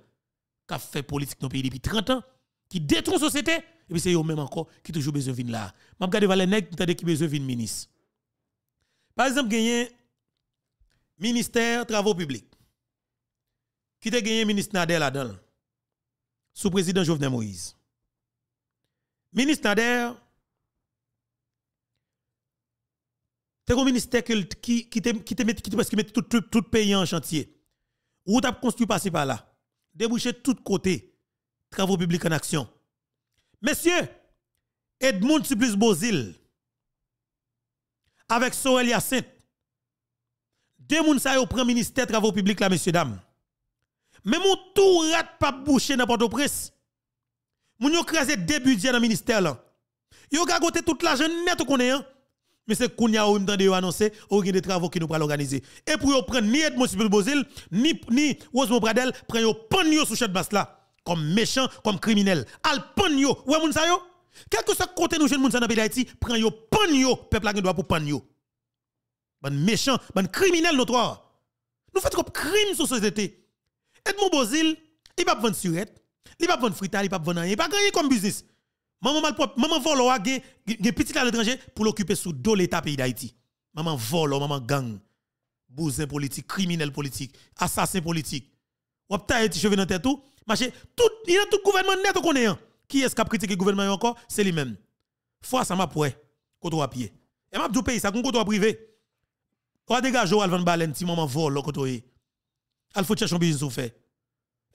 qui fait politique dans le pays depuis 30 ans, qui détruit la société, et puis c'est eux-mêmes encore qui toujours besoin de venir là. Je regarde les nègres qui besoin de venir ministre. Par exemple, il y a ministère travaux publics. Qui te gagné ministre Nader là-dedans? Sous président Jovenel Moïse. Ministre Nader, te un ministère qui qui te met tout, tout, pays en chantier. Ou t'as construit passer par là. Débouché de tous côtés. Travaux publics en action. Messieurs, Edmond Suplus Bozil, avec Sorel Yacinthe, deux moun sa yo pren ministère travaux publics là messieurs dames. Mais mon tout rat pas bouché n'importe au presse. Moun yo crasé deux budgets dans ministère là. Yo gagoté toute l'argent net qu'on est mais c'est qu'on y a ou m'tande yo annoncer ou des travaux qui nous pral l'organiser. Et pour yo prendre ni Edmond sibyl Bozil ni ni Rosemont Bradel prend yo pan yo sous bas basse là comme méchant comme criminel. Al pan yo moun sa yo. Quel que soit côté nous jeune moun sa dans pays d'Haïti, prend yo pan yo peuple a droit pour pan ban méchant, ban criminel notoire. Nous faisons comme crime sur société. Edmond Bozil, il va vendre surette, il va vendre frita, il va vendre rien, il va gagner comme business. Maman malpropre, maman volo a gen petit à l'étranger pour l'occuper sous dos l'état pays d'Haïti. Maman volo, maman gang, bousin politique, criminel politique, assassin politique. Ou ta Haïti cheveux dans tête tout, marché tout il y a tout gouvernement net qu'on est. Hein. Qui est-ce qui a critiqué le gouvernement encore C'est lui-même. Fois ça m'a quand on à pied. Et m'a dit pays ça à privé. Ou dégage ou alvan balen ti maman vol lo kotoye. Al faut chercher un business ou fait.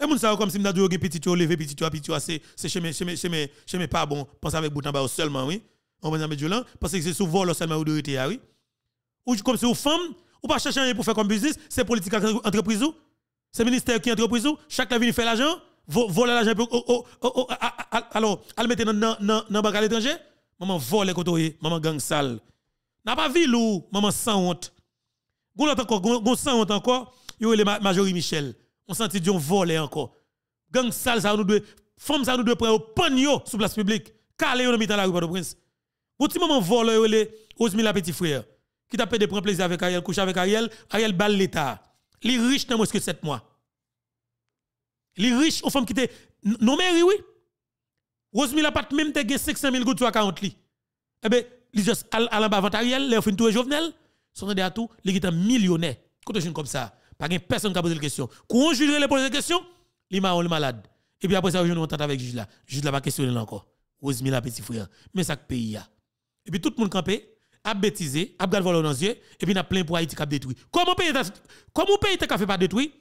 Et moun sa comme si m'da dou gen petit yo levé petit yo petit yo c'est pas bon. Pense avec boutan ba seulement oui. On va dire parce que c'est sous vol seulement ou dorité ah oui. Ou comme si ou femme ou ne chercher rien pour faire comme business, c'est politique entreprise ou c'est ministère qui entreprise ou chaque la vient fait l'argent, voler l'argent oh, oh, oh, alors al nan, dans nan bagage à l'étranger. Maman vole kotoye, maman gang sale. N'a pas vu ou maman sans honte. Gon encore, gon y encore, yo le majorie Michel. On senti dion voler encore. Gang sale ça nous deux, femme ça nous deux prendre au panio sous place publique. Calé dans la rue port prince Gon petit maman voler yo le Osmi la petit frère qui t'a de prendre plaisir avec Ariel, couche avec Ariel, Ariel balle l'état. Les riches n'ont moins que 7 mois. Les riches aux femmes qui étaient nommées, oui. Rosemilla pat même te 500 000 gouttes à 40 li. Eh ben, li juste à l'avant Ariel, les fin tout Jovenel sont des atouts, les sont millionnaires. Quand sont comme ça, pas personne qui a posé la question. Quand on juge les poser la question, il est malade. Et puis après ça, on entend avec le juge là. Le juge là pas questionné encore. la petit frère. Mais ça pays Et puis tout le monde campé, a bêtisé, a gardé dans les yeux, et puis il a plein pour Haïti qui a détruit. Comment pays comment pays t'a fait pas détruit?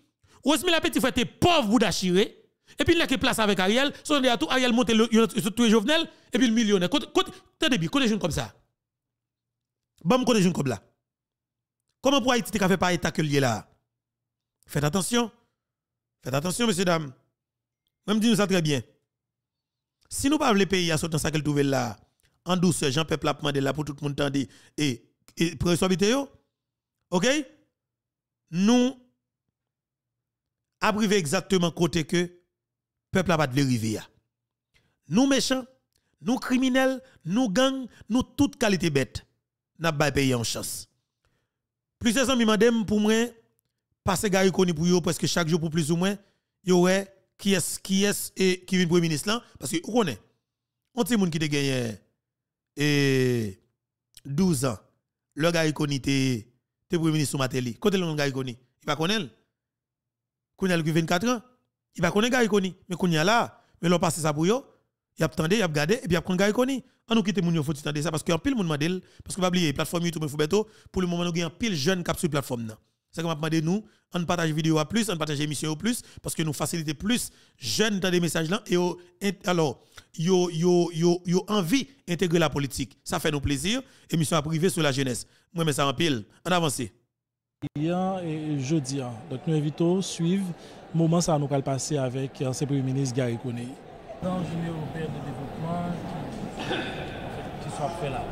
la petit frère était pauvre pour d'achirer. Et puis il a que place avec Ariel, son à tout, Ariel monte le les Jovenel et puis le millionnaire. Côté côté des comme ça. Bam côté jeune comme ça. Comment pour Haïti, tu fait pas état que lié là? Faites attention. Faites attention, messieurs, dames. Même dis-nous ça très bien. Si nous pas les pays à sortir dans ça qu'elle trouve là, en douceur, Jean Peuple a demandé là pour tout le monde tendre et, et pour vidéo. OK? Nous abrivé exactement côté que peuple a pas de rivière. Nous méchants, nous criminels, nous gangs, nous toute qualité bête. N'a pas payé en chance. Plusieurs amis m'ont pour moi, passer Gary Koni pour eux, parce que chaque jour pour plus ou moins, yo y qui est qui est et qui vient premier ministre là, parce que vous connaissez, on petit monde qui a gagné et 12 ans, le Gary Koni c'est le premier ministre Mateli. Côté le Gary Koni, il pas connaître. Koni depuis 24 ans, il pas connaître Gary Koni, mais il a là, mais l'on passe ça pour eux, il a attendu, il a regardé, et puis il a pris Gary Koni on nous quitte mon faut temps ça parce qu'en pile moun modèle parce que pas oublier plateforme YouTube faut bientôt pour le moment nous gagne pile jeunes cap sur plateforme là. C'est qu'on m'a demandé nous on partage vidéo à plus, on partage émission au plus parce que nous faciliter plus jeunes dans des messages là et alors yo yo yo yo envie intégrer la politique. Ça fait nos plaisir émission à privé sur la jeunesse. Moi mais ça en pile, en avance. Hier et jeudi. Hein. Donc nous invitons à suivre moment ça nous a passé avec l'ancien Premier ministre Gary Coney. Dans une européenne de développement qui fait là.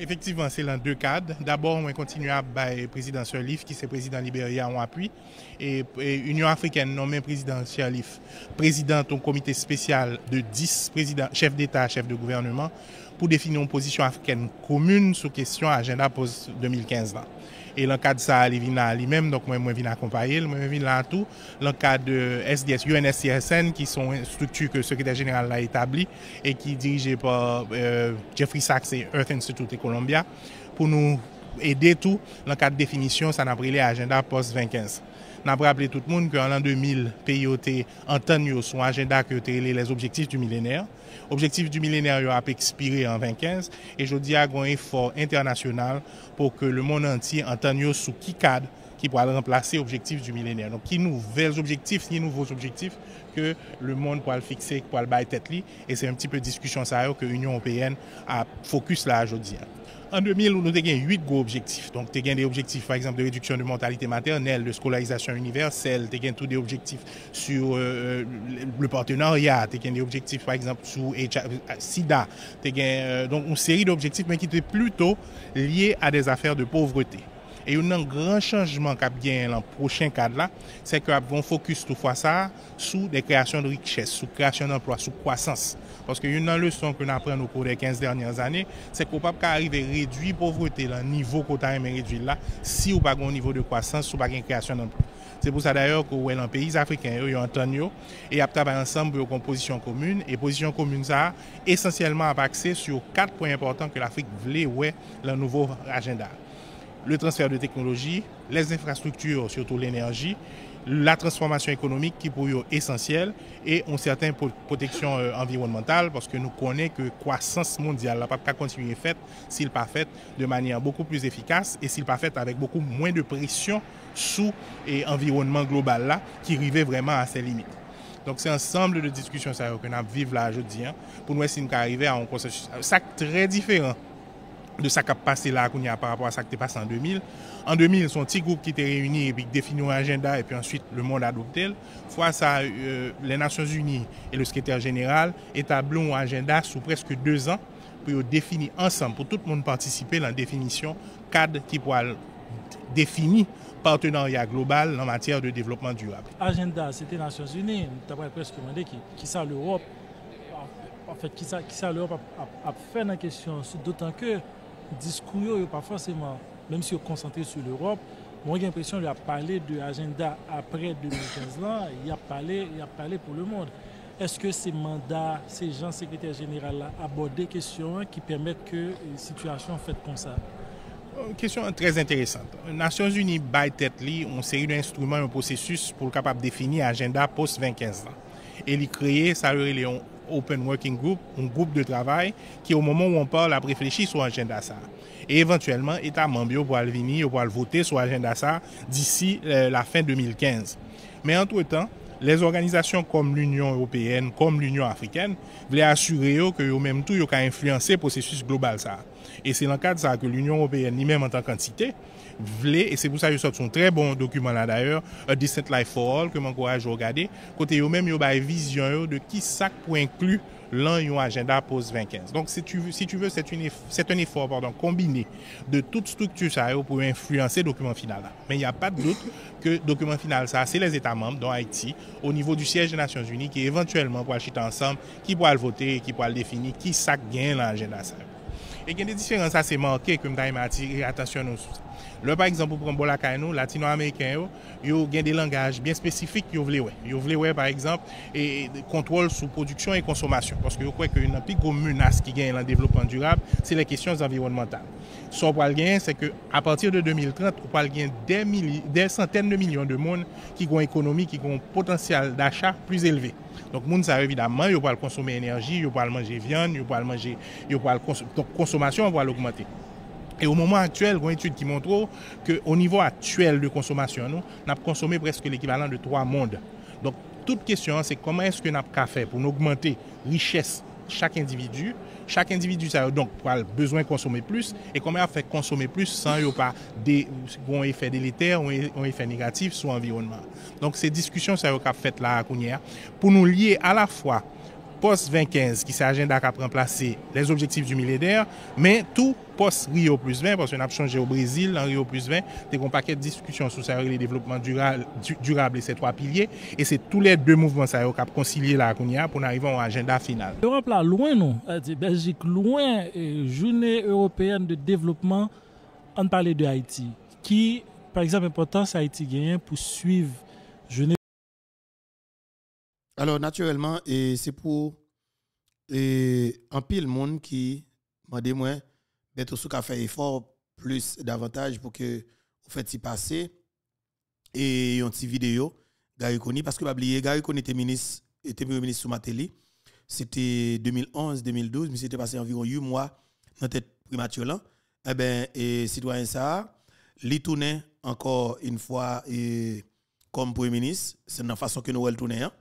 Effectivement, c'est dans deux cadres. D'abord, on continue à le président Sirleaf, qui c'est président Libéria en appui, et, Union africaine nommé président Sirleaf, président d'un comité spécial de 10 présidents, chefs d'État, chefs de gouvernement, pour définir une position africaine commune sur question agenda post 2015. Et l'encadre, de ça, il vient lui-même, donc moi, je viens accompagner, moi, je viens là tout. L'encadre de SDS, UNSCSN, qui sont une structure que le secrétaire général a établi et qui est dirigée par euh, Jeffrey Sachs et Earth Institute et Columbia, pour nous E detou, nan kat definisyon, sa nan prele ajenda post-2015. Nan prele aple tout moun ke an l'an 2000, peyote an tan yo sou ajenda ke trele les objektif du millenèr. Objektif du millenèr yo ap ekspire en 2015 e jodi a gwen efor internasyonal pou ke le moun an ti an tan yo sou ki kad ki pou al remplase objektif du millenèr. Non ki nouvels objektif, ni nouvels objektif ke le moun pou al fikse, pou al bay tet li e se un pti pe diskusyon sa yo ke Union OPN a fokus la a jodi a. En 2000, nous avons huit gros objectifs. Donc, nous avons des objectifs, par exemple, de réduction de mentalité maternelle, de scolarisation universelle, nous avons tous des objectifs sur euh, euh, le partenariat, nous avons des objectifs, par exemple, sur euh, SIDA. Euh, donc, une série d'objectifs, mais qui étaient plutôt liés à des affaires de pauvreté. E yon nan gran chanjman kap gen lan prochen kad la, se ke ap yon fokus tou fwa sa sou de kreasyon de rikshes, sou kreasyon d'emploi, sou kwasans. Paske yon nan le son kwen ap pren nou kou de 15 dernyan zane, se ko pap ka arrive redwi povrote lan nivou kota yon meridvil la, si ou bagon nivou de kwasans, sou bagen kreasyon d'emploi. Se pou sa dayor ko wè lan peyiz Afriken, yo yon tanyo, e ap tabay ansan pou yon kompozisyon komyoun, e kompozisyon komyoun sa, esensyèlman ap aksè sou kat poy importan ke l'Afrik vle w le transfert de technologies, les infrastructures, surtout l'énergie, la transformation économique qui pour eux est essentielle et une certaine protection euh, environnementale parce que nous connaissons que la croissance mondiale n'a pas continuer faite s'il pas faite de manière beaucoup plus efficace et s'il pas faite avec beaucoup moins de pression sous l'environnement global là qui arrivait vraiment à ses limites. Donc c'est ensemble de discussions que nous vivons là aujourd'hui hein, pour nous essayer d'arriver à un consensus. Euh, très différent de sa kap pase la akoun ya par rapport a sa k te pase an 2000. An 2000, son ti group ki te reyouni epi k defini ou agenda epi ansuit le monde adopte el. Fwa sa, euh, le Nasyons Unie et le Sketeur General etablou ou agenda sou preske 2 an pou yo defini ansan pou tout moun participe lan definisyon kad ki pou al defini partenaryat global nan matyere de developman durable. Agenda, se te Nasyons Unie, tabre preske mwende ki sa l'Europe ap fe nan kesyon sou dotan ke discours pas forcément, même si on est concentré sur l'Europe, moi j'ai l'impression qu'il a parlé de l'agenda après 2015 là, il a parlé, il a parlé pour le monde. Est-ce que ces mandats, ces gens secrétaires généraux abordent des questions qui permettent que les euh, situations en faites comme ça euh, question très intéressante. Nations Unies by ont ont une série d'instruments, un processus pour capable définir l'agenda post-2015 Et il créer, ça le Open Working Group, un groupe de travail qui, au moment où on parle, a réfléchi sur l'agenda ça. Et éventuellement, État membre pour le venir, pour le voter sur l'agenda ça d'ici euh, la fin 2015. Mais entre-temps, les organisations comme l'Union européenne, comme l'Union africaine, veulent assurer que au même tout, ils ont influencé le processus global ça. Et c'est dans le cadre de ça que l'Union européenne, ni même en tant qu'entité, vle, et c'est pour ça que ce sont de très bons documents là d'ailleurs, A Distant Life for All, que m'encourage à regarder, c'est qu'il y a même une vision de qui sacre pour inclure l'an ou un agenda post-2015. Donc si tu veux, c'est un effort combiné de toutes structures pour influencer le document final. Mais il n'y a pas de doute que le document final ça c'est les États membres, dont Haïti, au niveau du siège des Nations Unies, qui éventuellement poil chit ensemble, qui poil voter, qui poil définir, qui sacre gain l'an agenda. Et il y a des différences assez marquées comme tu as dit, et attention nous, Lè, par ekzampou, pran Bola Kainou, latino-amèyken yo, yo gen de langaj ben spesifik yo vlewe. Yo vlewe, par ekzampou, e, kontrol sou produksyon e konsomasyon. Paske yo kwek yo nanpik yo mounas ki gen lan devlopan durab, se le kesyon zavironmantan. So, yo pral gen, se ke a partir de 2030, yo pral gen desantèn de milyon de moun ki gwen ekonomi, ki gwen potansyal d'achat plus eleve. Donk moun sa evidamman, yo pral konsome enerji, yo pral manje vyan, yo pral manje, yo pral konsomasyon, yo pral augmenter. Et au moment actuel, yon étude ki montre ou, que au niveau actuel de konsommasyon nou, nap konsome preske l'ekivalant de 3 mondes. Donc, tout question, c'est comment est-ce que nap ka fè pou nou augmente richesse chak individu, chak individu sa yo donc pou al bezwen konsome plus et comment ap fè konsome plus san yo pa bon efè délite, ou bon e-, bon efè negatif sou environnement. Donc, se diskusyon sa yo ka fète la akounyer pou nou liye a la fwa post-2015 qui s'agenda agenda qui a les objectifs du millénaire, mais tout post-Rio plus 20, parce qu'on a changé au Brésil en Rio plus 20, c'est qu'on paquet de discussions sur le développement durable, et ces trois piliers, et c'est tous les deux mouvements qui ont concilié la la pour arriver à un agenda final. L'Europe, là, loin nous, euh, Belgique loin, journée européenne de développement on parler de Haïti, qui, par exemple importance Haïti genyen pour suivre. journée alors, naturellement, et c'est pour et, un pile monde qui m'a dit, moi, mettre ben, sous fait effort plus davantage pour que vous fassiez y passer. Et une petite vidéo, Gary parce que pas oublier, Gary était ministre, était premier ministre sous Matéli. C'était 2011-2012, mais c'était passé environ 8 mois dans tête primature là. Eh bien, et citoyen ça, lui encore une fois et, comme premier ministre. C'est la façon que nous le tourner. Hein.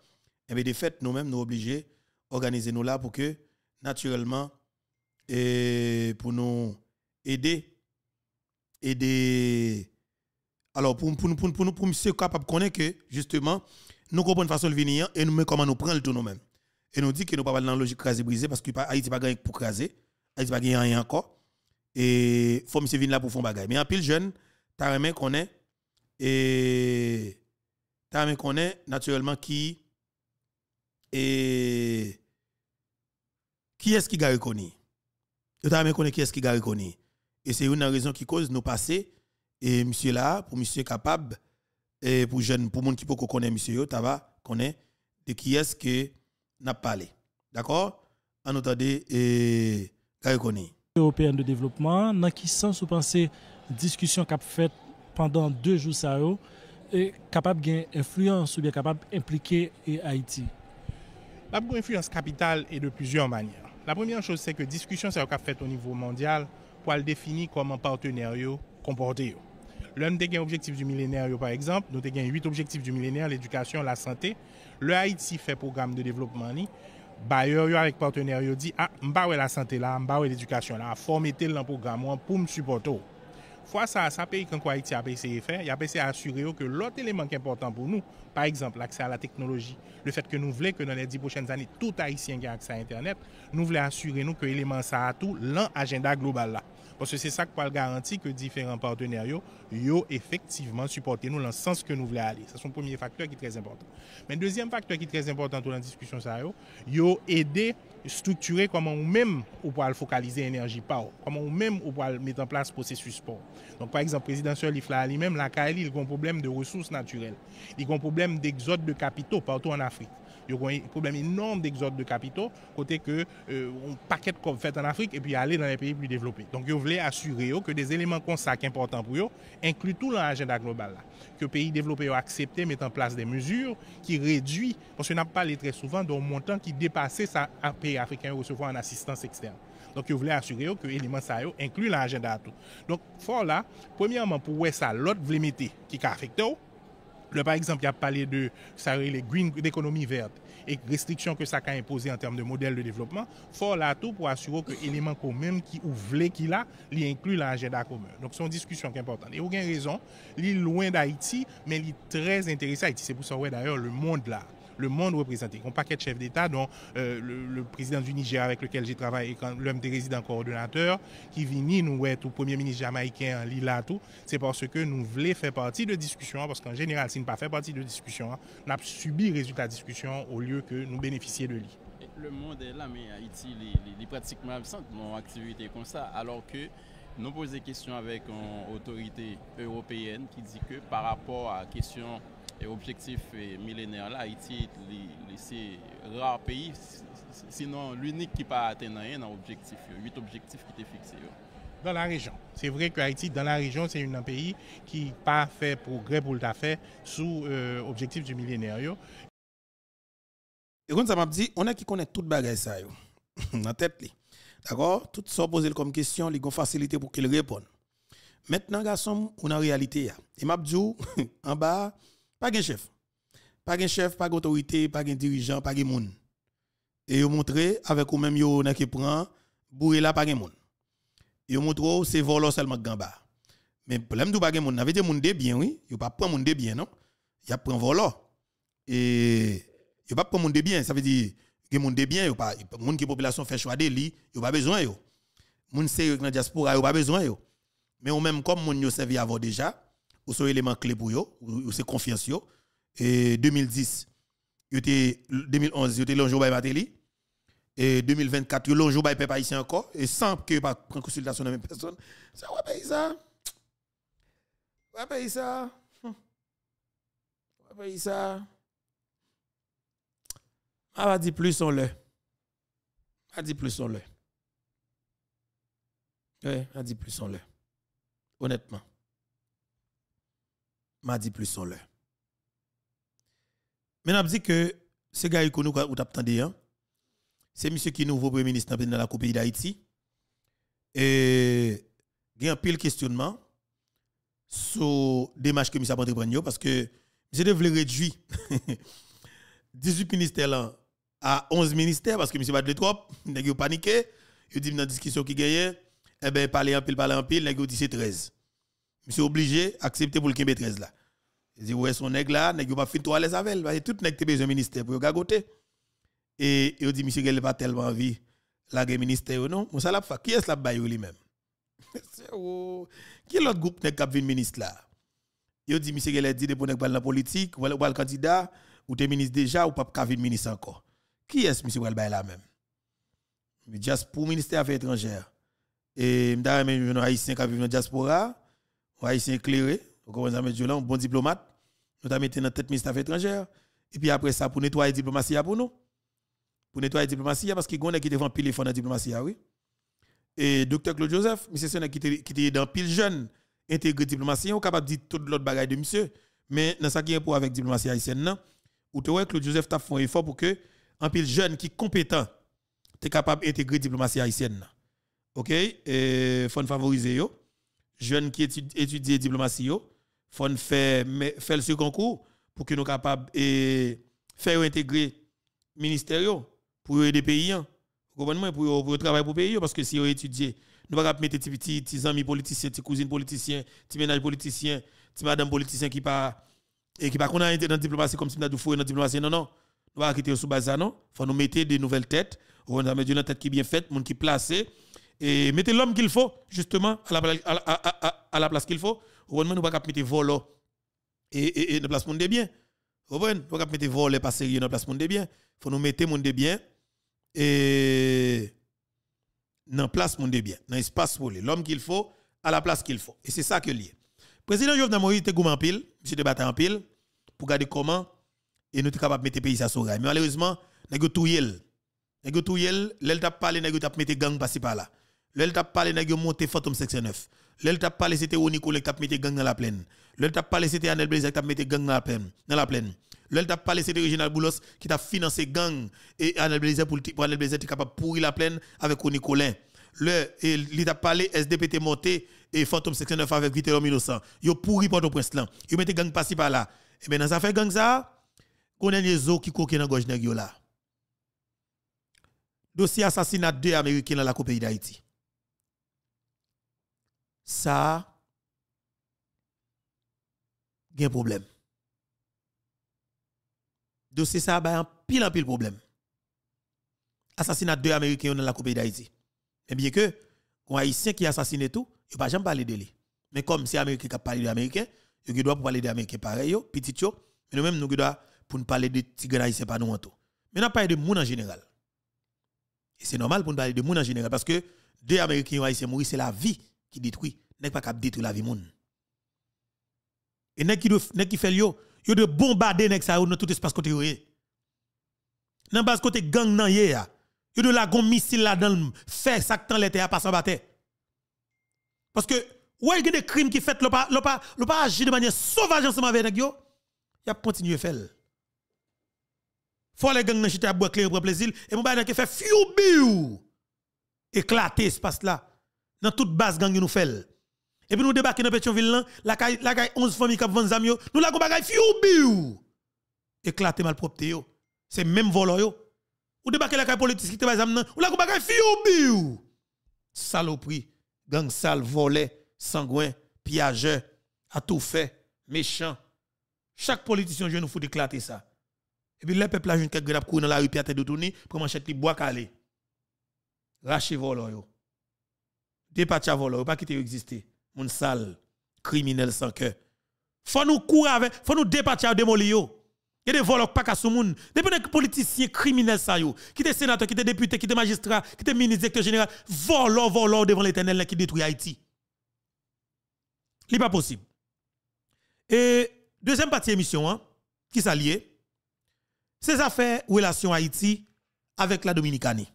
Et eh bien, de fait, nous-mêmes, nous obligés organiser nous là pour que, naturellement, et pour nous aider, aider. Alors, pour, pour, pour, pour, pour, nous capable de connaître que, justement, nous comprenons façon de venir et nous comment nous prenons tout nous-mêmes. Et nous dit que nous ne pouvons pas dans la logique craser brisée, parce que Haïti pas gagné pour craser. Haïti pas gagné rien encore. Et faut que venir là pour faire bagarre. Mais en pile jeune, t'as remis qu'on est et t'as remis qu'on est naturellement qui et qui est-ce qui a Je Vous avez connu qui est-ce qui e a reconnu. Et c'est une raison qui cause nos passés. Et monsieur là, pour monsieur capable, et pour jeune, pour monde qui peut connaître monsieur, tu vas connaître de qui est-ce que n'a parlé. D'accord En attendant, et Gaïkoni. Européen de développement, dans qui sens vous pensez discussion qu'a fait pendant deux jours ça est capable influence ou bien capable d'impliquer e, Haïti La poukou enfuyans kapital e de pwizyon manyer. La premiyan chouz se ke diskwisyon se yo ka fèt o nivou mandyal pou al defini koman parteneryo komporteyo. Le mdegyen objektif du mileneryo par ekzamp, nou degyen 8 objektif du mileneryo, l'edukasyon, la sante, le Haiti fè program de devlopman ni, bayer yo awek parteneryo di, a mbawè la sante la, mbawè l'edukasyon la, a formete l'anprogramman pou msupoto ou. ça, ça pays a il a baissé que l'autre élément qui est important pour nous, par exemple l'accès à la technologie, le fait que nous voulons que dans les dix prochaines années, tout Haïtien ait accès à Internet, nous voulons assurer nous que l'élément ça a tout, l'agenda global là. Parce que c'est ça qui peut garantir que différents partenaires, ils ont effectivement supporter nous dans le sens que nous voulons aller. C'est son premier facteur qui est très important. Mais deuxième facteur qui est très important dans la discussion, ça, ils ont aidé structurer comment ou même on pourra focaliser l'énergie par, comment ou même on pourra mettre en place processus pour. Donc par exemple, présidentiel il lui-même la il a un problème de ressources naturelles, il a un problème d'exode de capitaux partout en Afrique. Il y a un problème énorme d'exode de capitaux, côté que euh, on paquette comme fait en Afrique et puis aller dans les pays plus développés. Donc, je voulais assurer que des éléments comme ça qui sont importants pour eux incluent tout dans l'agenda global. Là. Que les pays développés ont accepté, mettre en place des mesures qui réduisent, parce qu'on n'a pas parlé très souvent d'un montant qui dépassait ça à pays africains recevoir en assistance externe. Donc, je voulais assurer que l'élément ça inclut l'agenda tout. Donc, fort là, premièrement, pour ça, l'autre limité, qui a affecté, par exemple, il y a parlé de ça, les green d'économie verte et restrictions que ça a imposées en termes de modèle de développement, fort là tout pour assurer que l'élément commun qui ouvre qu'il a, il inclut l'agenda commun. Donc, c'est une discussion qui est importante. Et aucune raison, il est loin d'Haïti, mais il est très intéressé à Haïti. C'est pour ça, ouais, d'ailleurs, le monde là le monde représenté. Un paquet de chefs d'État, dont euh, le, président du Niger avec lequel j'ai travaillé, l'homme des résidents coordonnateurs, qui vini nous être au premier ministre jamaïcain, hein, Lila, tout. C'est parce que nous voulons faire partie de discussion, parce qu'en général, si nous pas fait partie de discussion, nous hein, avons subi résultat de discussion au lieu que nous bénéficions de lui. Le monde est là, mais Haïti, il est pratiquement absent mon activité comme ça, alors que nous posons des questions avec une autorité européenne qui dit que par rapport à la question et objectif millénaire là, Haïti, c'est rare pays, sinon l'unique qui pas atteint rien dans objectif. Huit objectifs qui étaient fixés. Dans la région. C'est vrai que Haïti, dans la région, c'est un pays qui pas fait progrès pour le faire sous l'objectif euh, objectif du millénaire. Et quand ça m'a dit, on a qui connaît toute bagarre ça, (laughs) dans tête. D'accord Tout ça poser comme question, les facilité pour qu'il répondent. Maintenant, garçon, on a réalité. Et m'a dit, (laughs) en bas, pas de chef. Pas de chef, pas autorité, pas de dirigeant, pas de monde. Et vous montrez avec vous-même, vous n'avez prend, vous là, pas de monde. Et vous montrez, oh, c'est volant seulement gamba. Mais le problème de pas de monde, vous avez dit bien, oui. Vous pas prendre monde bien, non? Vous prenez volant. Et vous pas de monde bien, ça veut dire que monde bien, vous pas, monde qui population fait choix de lui, vous pas besoin, vous. Monde sérieux dans la diaspora, vous pas besoin, Mais vous même comme monde vous servi avant déjà, ou sont élément clé pour eux, ou c'est confiance Et 2010, 2011, 2011, était long jour la télé. Et 2024, long jour by peuple ici encore et sans que pas prenne consultation de même personne. Ça va payer ça. Va payer ça. Va hum. payer ça. On va dire plus on le. On dit plus on le. Oui, on dit plus on le. Honnêtement m'a dit plus son l'heure. Mais on dit que ce gars qui nous t'attendez hein, c'est monsieur qui nouveau premier ministre dans la Coupe d'Haïti. Et il y a un pile questionnement sur démarche que monsieur a entrepris parce que monsieur devait réduire 18 (laughs) ministères à 11 ministères parce que monsieur pas de trop, il a paniqué, il dit dans la discussion qui gagnait, eh ben parler en pile, parler en pile, il dit c'est 13 suis obligé d'accepter pour le Kimbe 13 là. Il dit, ouais, son nègre là, nègre pas fin Les avec elle, parce que tout nègre besoin ministère pour gagoter. Et il dit, monsieur, il pas tellement envie, la ministère ou non. Moussa l'a fait, qui est-ce la lui-même? (laughs) Qui est l'autre groupe qui a ministre là? Il dit, monsieur, il a dit, pour nègre pas la politique, ou pas le candidat, ou t'es ministre déjà, ou pas qu'à ministre encore. Qui est-ce, monsieur, il là même? Mais pour le ministère des Affaires étrangères, et je suis haïtien qui vit dans la diaspora, on éclairé, vous comprenez, M. un bon diplomate, nous avons mis dans tête ministre des Affaires étrangères. Et puis après ça, pour nettoyer la diplomatie pour nous. Pour nettoyer la diplomatie, parce qu'il y a qui devant pile dans la diplomatie, oui. Et docteur Claude Joseph, monsieur Sénat qui était dans pile jeune, intégré diplomatie, on capable de dire tout l'autre bagaille de monsieur. Mais dans ce qui est pour avec diplomatie haïtienne, non? Ou tu vois, Claude Joseph t'a fait un effort pour que un pile jeune qui est compétent, soit capable d'intégrer diplomatie haïtienne. OK? Et faut favoriser yo jeunes qui étudient étudie diplomatie, il faut faire faire ce concours pour que nous capables et faire intégrer ministère pour aider les pays gouvernement hein. pour pour travailler pour pays parce que si on étudie nous ne pas mettre des petits amis politiciens des cousines politiciens des ménages politiciens des madame politiciens qui ne et qui pas qu'on a dans diplomatie comme si nous fait dans diplomatie non non nous pas quitter sous base non faut nous mettre des nouvelles têtes on a mettre une tête qui bien faite monde qui placé et mettez l'homme qu'il faut, justement, à la, à, à, à la place qu'il faut. Vous ne peut pas mettre volo et, et, et place monde des biens. Vous ne pouvons pas mettre volo pas sérieux dans place monde des biens. Il faut nous mettre monde bien et dans place monde bien, dans l'espace pour L'homme qu'il faut, à la place qu'il faut. Et c'est ça que lié. Président Jovenel Moïse était gourmand pile, monsieur débattu en pile, pour regarder comment et nous sommes capables de mettre le pays à Mais malheureusement, nous avons tout yel. Nous avons tout yel, l'elle t'a parlé, nous avons mettre gang par-ci par-là. L'el t'a parlé nèg yo monté Phantom 69. L'el t'a parlé c'était Onico qui a mis gang dans la plaine. L'el t'a parlé c'était Anel Blaise qui a mis gang dans la plaine, dans la plaine. L'el t'a parlé c'était Reginald Boulos qui t'a financé gang et Anel Blaise pour pour Anel Blaise qui capable pourri la plaine avec Oni Le e il t'a parlé SDPT monté et Phantom 69 avec Vitello Innocent. Yo pourri Port-au-Prince là. Yo mettait gang passi par là. Et dans ça fait gang ça. Connaît les zo qui coquent dans gauche de yo là. Dossier assassinat deux américains dans la coupe d'Haïti ça a un problème. c'est ça a bah, un pile en pile problème. Assassinat de deux Américains dans la Coupe d'Haïti. Mais bien que, les Haïtien qui assassiné tout, il ne pas jamais parler de lui. Mais comme c'est Américain qui a parlé d'Américain, l'Américain, il doit parler d'Américain. pareil, petit yo. Mais nous-mêmes, nous devons pour parler de tigre haïtien pas nous en tout. Mais nous parlons de monde en général. Et c'est normal pour nous parler de monde en général parce que deux Américains et Haïtiens mourir, c'est la vie qui détruit, n'est pas capable de détruire la vie monde. Et n'est qui ne qui fait yo, yo de bombarder n'est ça dans tout espace côté yo. Eh? Dans bas côté gang nan yé eh, ya. Ah? Yo de la gon missile là dans fait ça tant l'été à passer bataille. Parce que ouais, il y a des crimes qui fait le pas le pas le pas agir de manière sauvage ensemble avec nèg yo. Y a continué faire. Faut les gangs nan chita boire clair pour plaisir et mon baïdan qui fait fiou biou. Éclater espace là dans toute base gang nous fait. Et puis nous débarquons dans Pétionville, la caille la 11 familles qui vendent zam yo, nous la bagay fiou biou. Éclaté malpropre yo. C'est même volo yo. Ou débarquer la caille politique qui te zam nan, ou la bagaille fiou biou. Saloperie, gang sale, volé, sanguin, piageur, à tout fait, méchant. Chaque politicien je nous faut éclater ça. Et puis les peuple a jeune quelques grappes dans la rue puis de pour manchette li bois calé. Raché volo yo des patchs voler, pas quitter exister. Mon sale criminel sans cœur. Faut nous courir avec, faut nous dépatcher démolir. Il y a des voleurs pas qu'à sous monde. Depuis des politiciens criminels yo, qui des sénateurs, qui sont députés, qui sont magistrats, qui sont ministres, directeurs généraux, voleurs, voleurs devant l'Éternel qui détruit Haïti. n'est pas possible. Et deuxième partie de hein, qui s'allie ces affaires relation Haïti avec la Dominicanie.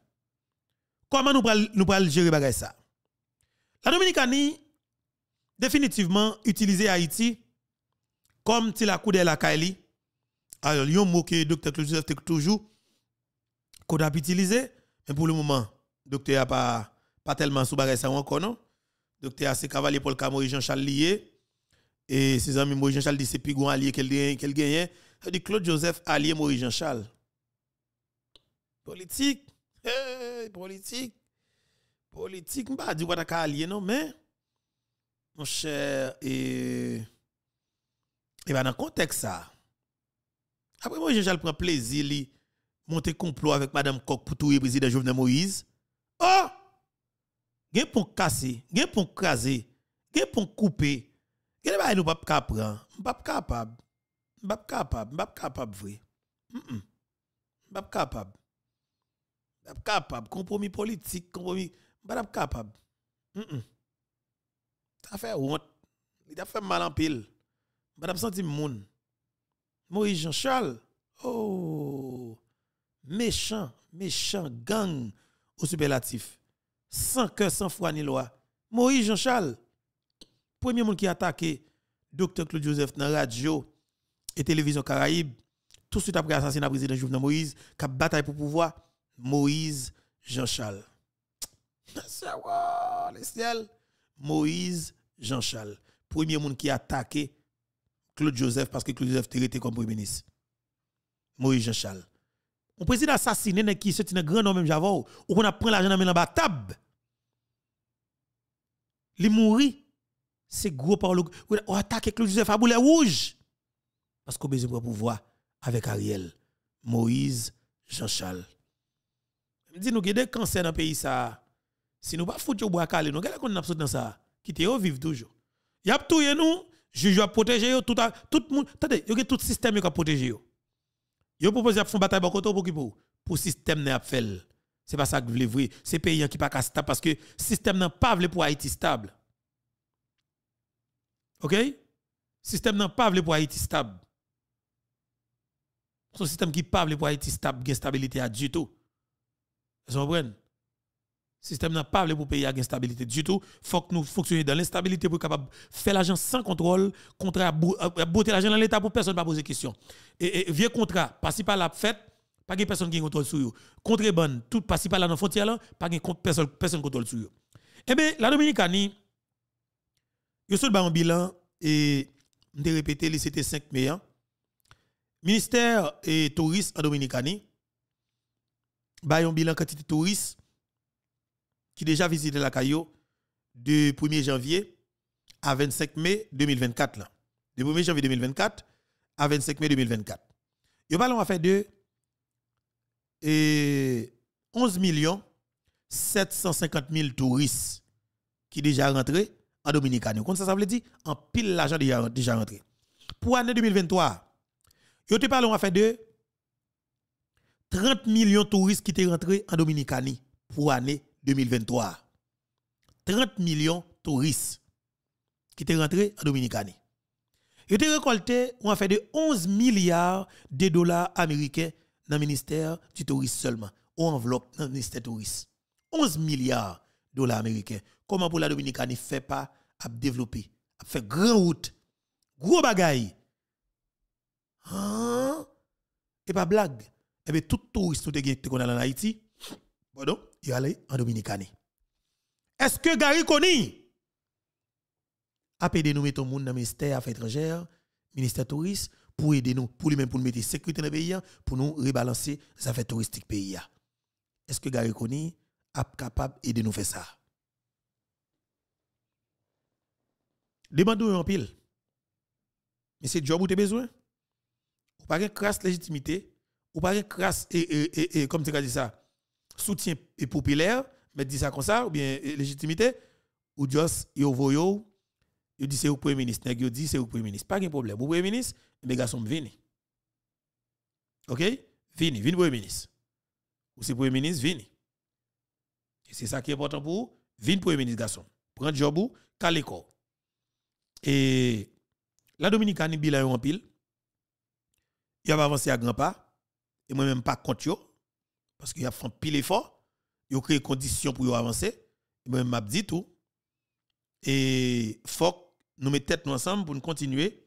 Comment nous pouvons gérer ça la Dominicanie, définitivement, utilise Haïti comme la coup de la Kaili. Alors, il y a un mot que Dr. Claude toujours qu'on a utilisé, mais pour le moment, Dr. n'a pas, pas tellement sous ça encore, non? Dr. a ses cavaliers pour le Jean-Charles Lié. Et ses amis Maurice Jean-Charles dit c'est Pigon allié qu'elle gagne. Hein? dit Claude Joseph allié Maurice Jean-Charles. Politique. politique politique, m'a dit quoi ta qu'on a allié, non, mais, mon cher, et, et ben dans le contexte, ça, après moi, je prends plaisir, li, monter complot avec Madame Coq pour tout le président Jovenel Moïse. Oh! Gen pour casser, gen pour craser, gen pour couper. Gen ba nous pas capable, pas capable, pas capable, pas capable vrai. Pas capable. Pas capable compromis politique, compromis pas capable. Ça fait honte. Il a fait mal en pile. Madame senti moun. Moïse Jean-Charles, oh, méchant, méchant, gang au superlatif. Sans cœur, sans foi ni loi. Moïse Jean-Charles, premier monde qui a attaqué Dr. Claude Joseph dans radio et télévision Caraïbe, tout de suite après l'assassinat président Jovenel Moïse, qui a bataille pour pouvoir, Moïse Jean-Charles le ciel. Moïse Jean-Charles, premier monde qui a attaqué Claude Joseph parce que Claude Joseph était comme premier ministre. Moïse Jean-Charles. on président assassiné qui c'est un grand nom même ou qu'on a pris l'argent dans la table. Il mourit. C'est gros par le on attaque Claude Joseph à boulet rouge parce qu'on besoin de pouvoir avec Ariel, Moïse Jean-Charles. Dis nous qu'il y des cancers dans le pays ça. Si nous pas foutre au bois calé, nous gars qu'on n'a dans ça, qui te vivre toujours. Y a tout nous, juge à protéger tout à tout monde, attendez, y a tout système qui a protéger Yo propose à une bataille bakoto pour qui pour pour système n'a fait. C'est pas ça que vous voulez C'est pays hein, qui pas stable parce que système n'a pas voulu pour Haïti stable. OK Système n'a pas voulu pour Haïti stable. Son système qui pas voulu pour être stable, gain stabilité à du tout. Vous comprenez système n'a pas parlé pour payer à l'instabilité du tout. faut que nous fonctionnions dans l'instabilité pour capable faire l'argent sans contrôle, contrat à botter l'argent dans l'État pour personne ne poser question. Et, vieux contrat, pas si pas la fête, pas de personne qui contrôle sur vous. Contrebande, tout pas si la frontière là, pas de personne personne contrôle sur vous. Eh bien, la Dominicanie, je suis un bilan et je répété, répéter c'était 5 mai. Hein. Ministère et touristes en Dominicanie, a un bilan quantité de touristes qui déjà visité la CAIO du 1er janvier à 25 mai 2024. Là. Du 1er janvier 2024 à 25 mai 2024. Yo parlons à faire de et 11 millions 750 000 touristes qui déjà rentrés en Dominicaine. Comme ça, ça veut dire en pile l'argent déjà, déjà rentré. Pour l'année 2023, yo te parlons à faire de 30 millions de touristes qui sont rentrés en Dominicanie pour l'année 2023. 30 millions de touristes qui étaient rentrés en Dominicanie. Ils ont récolté en fait de 11 milliards de dollars américains dans le ministère du tourisme seulement, ou enveloppe dans le ministère du tourisme. 11 milliards de dollars américains. Comment pour la Dominicanie fait pas à développer, à faire grand route, gros bagaille. Hein? Et pas blague. Et eh bien, tout touriste qui est en Haïti, pardon, il allé en Dominicanie. Est-ce que Gary Koni a aidé nous mettre monde dans le ministère Affaires étrangères, ministère tourisme, pour aider nous, pour lui-même, pour nous mettre sécurité dans le pays, pour nous rebalancer les affaires touristiques pays. Est-ce que Gary Koni a capable d'aider nous faire ça? Demandez-nous en pile. Mais c'est job où tu as besoin. Ou pas de crasse légitimité, ou pas de crasse, et, et, et, comme tu as dit ça, soutien populaire, mais dit ça comme ça, ou bien légitimité, ou juste, yo voyo, yo dit c'est au premier ministre, il yo dit c'est au premier ministre. Pas de problème. Au premier ministre, mes garçons vini. OK? Vini, vini premier ministre. Ou c'est premier ministre, vini. Et c'est ça qui est important pour vous. Vini premier ministre, garçon. Prends job ou, l'école. Et la Dominicaine, bilan en pile. Il a avancé à grand pas. Et moi-même, pas contre yo parce qu'il a fait un pile effort, il a créé des conditions pour avancer. même m'a dit tout. Et faut que nous mettre tête ensemble pour nous continuer.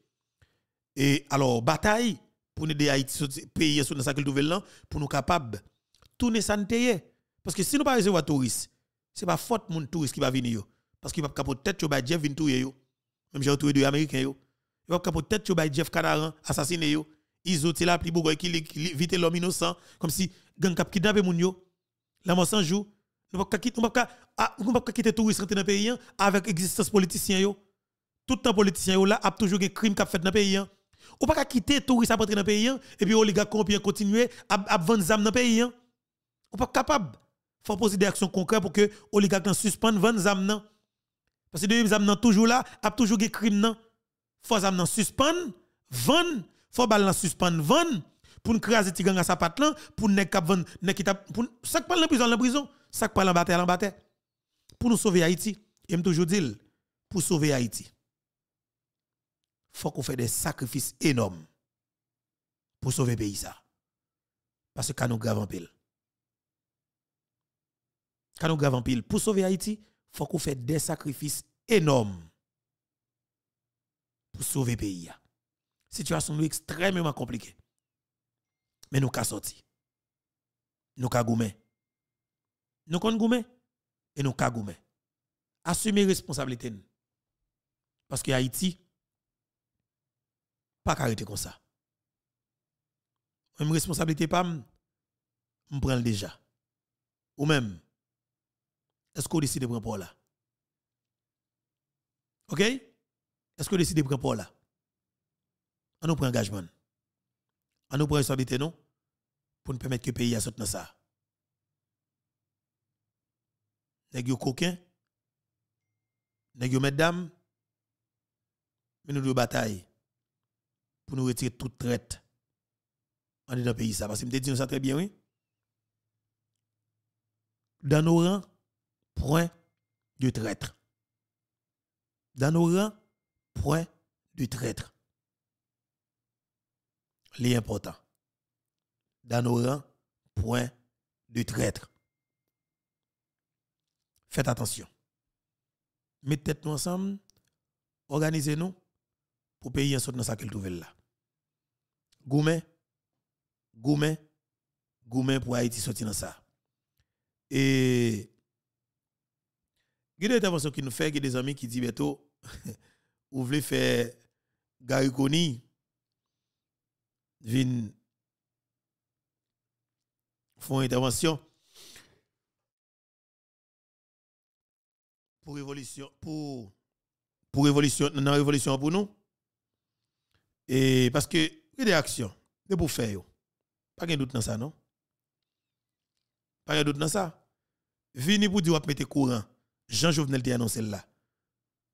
Et alors, bataille pour nous aider payer sur sa nouvelle pour nous capables de tourner ça Parce que si nous ne pas les touristes, ce n'est pas faute mon touriste qui va venir. Parce qu'il va capoter tête, il va bah, Jeff venir Même j'ai retrouvé deux Américains. Il va capoter tête, faire bah, va Jeff Canaran assassiné. Ils la pli là qui vite l'homme innocent comme si gang cap kidnapper moun yo la mort sans jour nous pas quitter nous pas ah, nous pas quitter touristes dans dans pays hein, avec existence politicien yo tout temps politicien yo là a toujours un crime cap fait dans pays hein. ou pas quitter touristes dans rentrer dans pays hein, et puis oligarque combien continuer à vendre zam dans pays on pas capable faut poser des actions concrètes pour que oligarque suspende vendre zam nan parce que les zam nan toujours là a toujours un crime nan faut zam nan suspendre vendre faut balan suspendre vendre pour nous craser gang à sa patte là pour ne cap vendre ne qui pour sac pas en prison en prison sac pas en bataille en bataille pour nous sauver Haïti et me toujours dire pour sauver Haïti faut qu'on fait des sacrifices énormes pour sauver pays ça parce que nous grave en pile quand nous grave en pile pour sauver Haïti faut qu'on fait des sacrifices énormes pour sauver pays situation nous extrêmement compliquée. Mais nous avons sorti. Nous avons goumé. Nous avons goumé. Et nous avons goumé. Assumer responsabilité. Parce que Haïti, pas arrêter comme ça. Même responsabilité pas, je prends déjà. Ou même, est-ce qu'on décide de prendre pour là? Ok? Est-ce qu'on décide de prendre pour là? nous prenons engagement. On nous prend responsabilité non pour nous permettre que le pays a soutenir dans ça. Nèg yo coquin. Nèg yo mesdames. Mais nous devons bataille pour nous retirer toute traite en dans pays ça parce que me dit ça très bien oui. Dans nos rangs point de traître. Dans nos rangs point de traître l'important. importants. Dans nos rangs, point de traître. Faites attention. Mettez nous ensemble, organisez-nous pour payer saut dans ça qu'il là. Goumen, goumen, goumen pour Haïti sortir dans ça. Et il y a des qui nous fait, il y a des amis qui disent bientôt, (laughs) vous voulez faire Gariconi vin font intervention pour évolution pour pour révolution révolution pour nous et parce que des actions c'est pour faire pas de doute dans ça non pas de doute dans ça vini pour dire mettre courant Jean Jovenel t'a annoncé là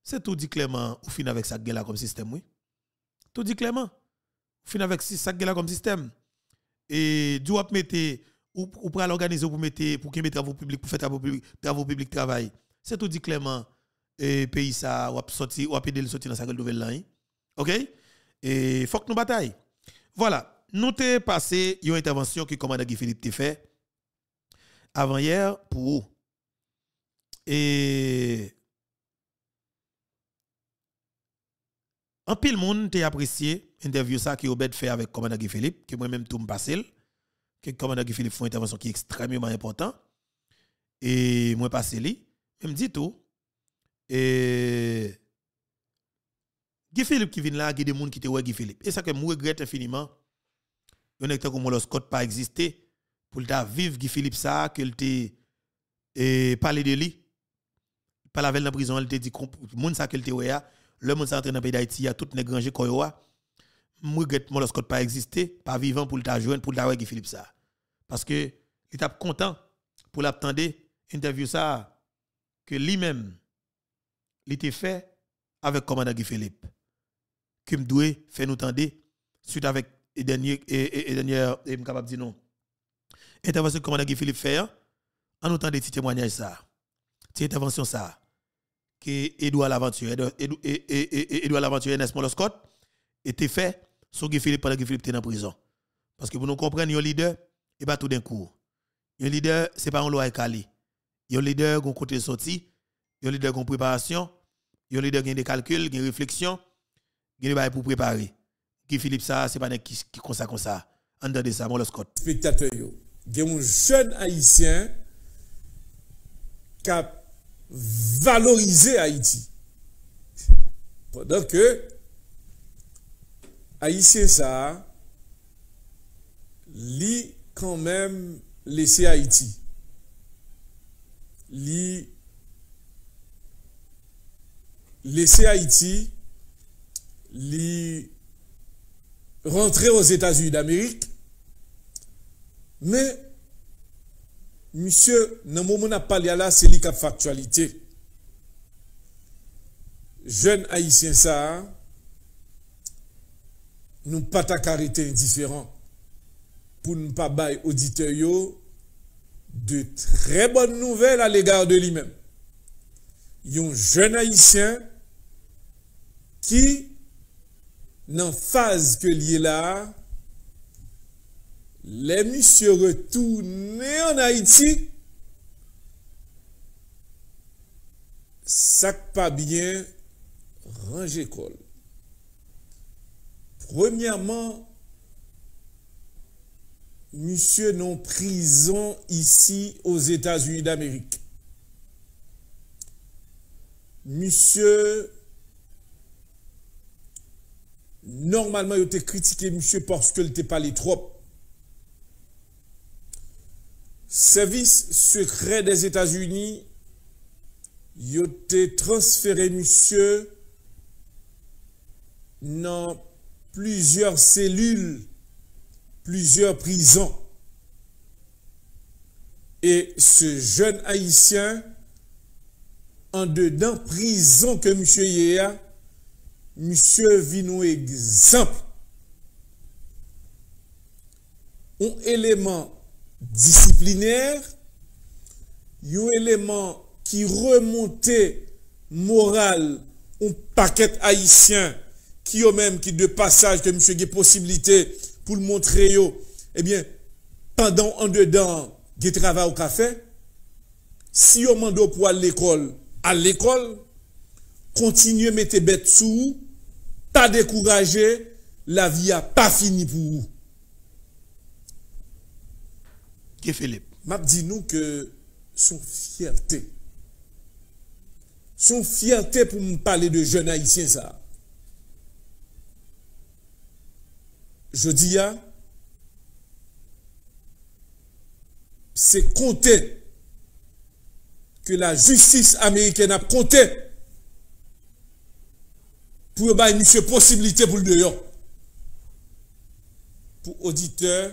c'est tout dit clairement ou fin avec ça là comme système oui tout dit clairement fin avec six sacs là comme système. Et du wap mette, ou, ou pour l'organiser pour mettre, pour qu'il mette travaux publics, pour faire travaux publics, travaux publics travail. C'est tout dit clairement, et pays ça, ou sorti, ou peut le sortir dans sa nouvelle là. Hein. Ok? Et faut que nous bataille. Voilà. Nous y passé une intervention que commandant Guy Philippe t'a fait avant hier pour Et En pile monde t'a apprécié l'interview ça que Obed fait avec commandant Guy Philippe que moi-même tout me passé que commandant Guy Philippe fait une intervention qui est extrêmement importante et moi passé lui il me dit tout et Guy Philippe qui vient là, il y a des gens qui te ouais Guy Philippe. Et ça que je regrette infiniment. On est a comme le Scott pas existé pour ta vivre Guy Philippe ça, que te et parler de lui. Pas avec dans la prison, il te dit, monde ça que te ouais, le monde s'entraîne dans le pays d'Haïti, il y a tout les granger qui Je regrette lorsque pas existé, pas vivant pour le joindre, pour le qui Philippe ça. Parce que il content pour l'attendre, interview ça, que lui-même, il était fait avec commandant Guy Philippe. Que me fait nous tendre, suite avec les derniers, et, dernière, et, capable de dire non. Intervention commandant Guy Philippe fait, en nous tendant petit témoignages ça, C'est intervention ça que Edouard L'Aventure, e-, e-, e-, Edouard Laventurier, Ernest Molo Scott, était fait sous Guy Philippe pendant que Philippe était en prison. Parce que pour nous comprendre, un leader, et pas tout d'un coup. Un leader, c'est pas un loi a Un leader, qui a côté sorti, un leader, qui a préparation, un leader, qui a des calculs, qui a réflexion, qui est là pour préparer. Guy Philippe, ça, c'est pas un qui, qui comme ça, comme ça. de ça, Molo Scott. Spectateur, il y a un jeune haïtien qui a valoriser Haïti. Pendant que Haïtien ça lit quand même laisser Haïti. lit laisser Haïti, lit rentrer aux États-Unis d'Amérique, mais Mise, nan mou moun apal ya la, se li kap faktualite. Joun haisyen sa, nou patakarete indiferent. Pou nou pa baye audite yo, de tre bon nouvel a legar de li men. Yon joun haisyen, ki nan faz ke li la, a, les messieurs retournés en Haïti, sac pas bien, ranger col. Premièrement, monsieur non prison ici aux États-Unis d'Amérique. Monsieur normalement il était critiqué monsieur parce qu'il t'es pas les trop service secret des états unis a été transféré, monsieur, dans plusieurs cellules, plusieurs prisons. Et ce jeune Haïtien, en dedans prison que monsieur Yéa, monsieur Vino exemple. Un élément disciplinaire, un élément qui remontait moral un paquet haïtien qui eux même qui de passage que monsieur des possibilité pour le montrer eh bien pendant en dedans du travail au café si on mando pour aller à l'école à l'école continuez mettez bête sous pas décourager la vie a pas fini pour vous Qui Philippe M'a dit nous que son fierté, son fierté pour me parler de jeunes haïtiens, ça. Je dis, c'est compter que la justice américaine a compté pour avoir une possibilité pour le dehors. Pour auditeur,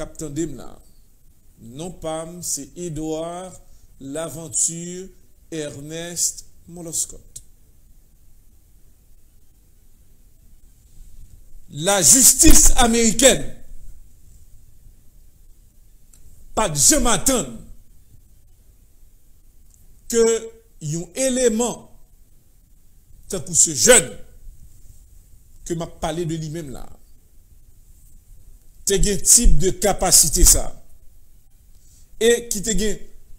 kapten dem la. Non pam, se Edouard l'Aventure Ernest Molloskot. La justice amerikène pa dje maten ke yon eleman ta pou se jen ke ma pale de li men la. te gen tip de kapasite sa, e ki te gen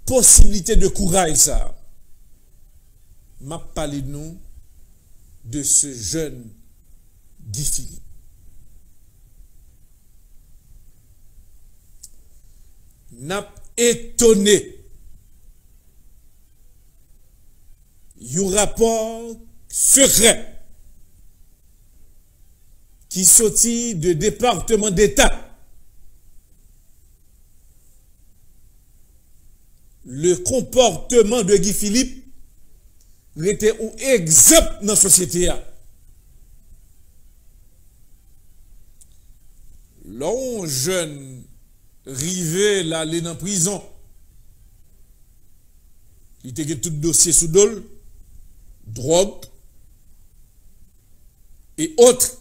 posibilite de kou ray sa, map pali nou de se jen difi. Nap etone yon rapor furet ki soti de departement d'etat le comportement de Guy Philippe était ou exemple dans la société. L'on jeune rivé l'aller dans prison, il était tout dossier sous dol, drogue et autres.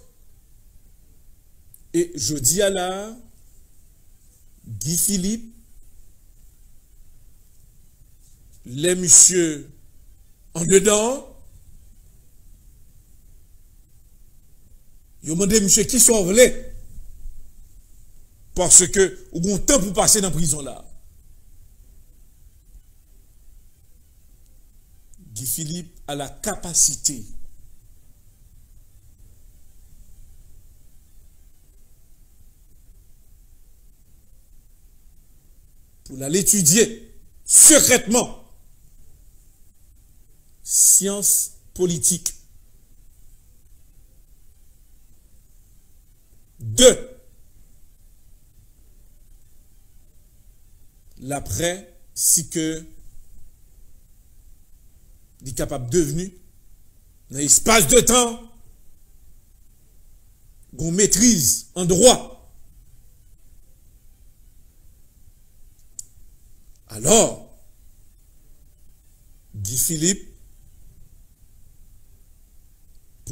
Et je dis à la Guy Philippe les messieurs en dedans. Ils ont demandé, monsieur, qui sont volée Parce que, vous avez temps pour passer dans la prison là. Guy Philippe a la capacité pour l'étudier secrètement sciences politiques. Deux, l'après, si que est capable devenu, dans l'espace de temps, qu'on maîtrise en droit. Alors, dit Philippe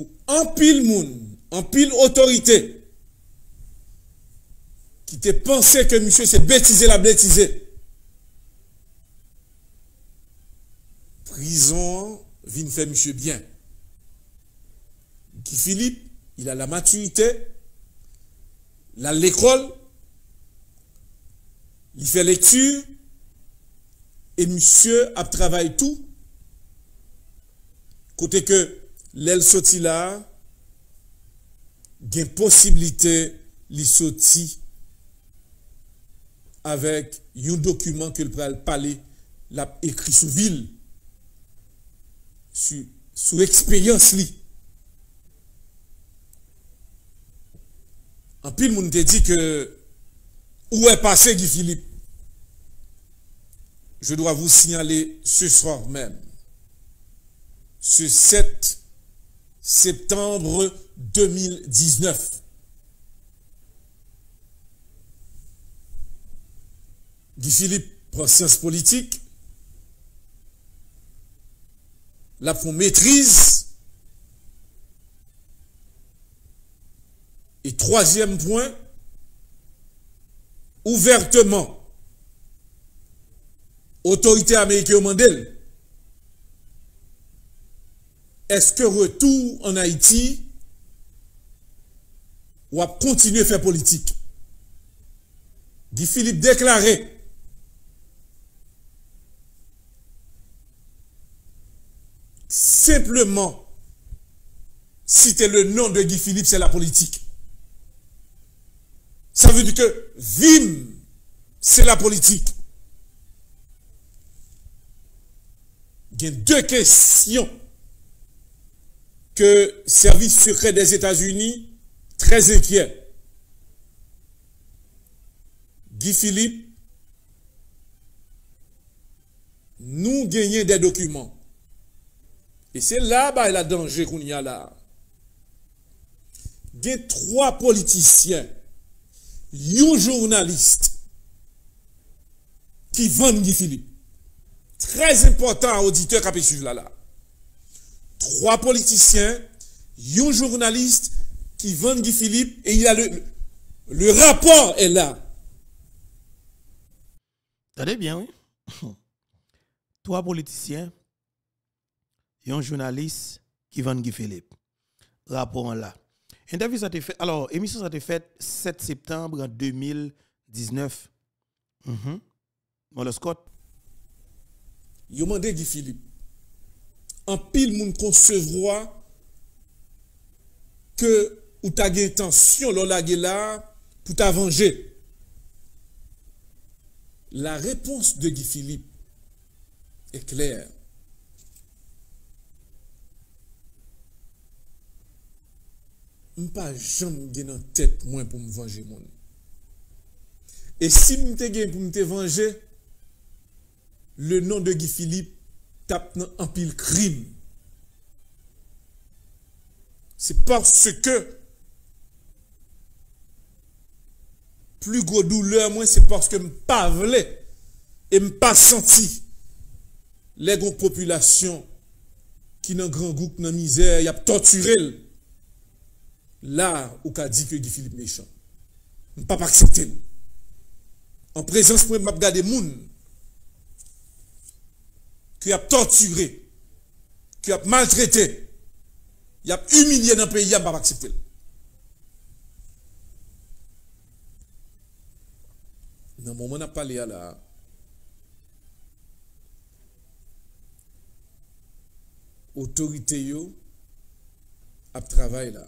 pile pile moun, pile autorité, qui te pensé que monsieur s'est bêtisé, la bêtise. Prison vin fait monsieur bien. Qui Philippe, il a la maturité, la l'école, il fait lecture, et monsieur a travaillé tout. Côté que, Lèl soti là, y possibilité li soti avèk avec un document que pral parler la écrit sous ville sous sou expérience En plus, on monde te dit que, où est passé Guy Philippe. Je dois vous signaler ce soir même, ce 7 septembre 2019. Guy Philippe prend science politique, la font maîtrise, et troisième point, ouvertement, autorité américaine au Mandel, est-ce que retour en Haïti ou à continuer à faire politique Guy Philippe déclarait simplement citer le nom de Guy Philippe, c'est la politique. Ça veut dire que Vim, c'est la politique. Il y a deux questions que service secret des États-Unis, très inquiet. Guy Philippe, nous gagnons des documents. Et c'est là, bas la danger qu'on y a là. Il y a trois politiciens, un journaliste, qui vendent Guy Philippe. Très important auditeur qui a là là trois politiciens, un journaliste qui vend Guy Philippe et il a le, le rapport est là. Attendez bien, oui. (laughs) trois politiciens, un journaliste qui vend Guy Philippe. Rapport là. Interview fait. Alors, émission ça a été faite 7 septembre 2019. Mm mhm. Scott. Il demandé Guy Philippe en pile, moun concevra que, ou ta gen tansyon lò la gen la pou ta La réponse de Guy Philippe est claire. Je ne vais gen an pour mwen pou m moun. si m te gen pou m te le nom de Guy Philippe tapent un pile crime. C'est parce que plus gros moins c'est parce que je ne me pas sentir les gros populations qui sont dans grand groupe misère, qui a torturé là où il a dit que Philippe est méchant. Je ne pas accepter. En présence, je ne peux pas les qui a torturé, qui a maltraité, qui a humilié dans le pays, il pas accepté. Dans le moment où on parlé autorité travail là.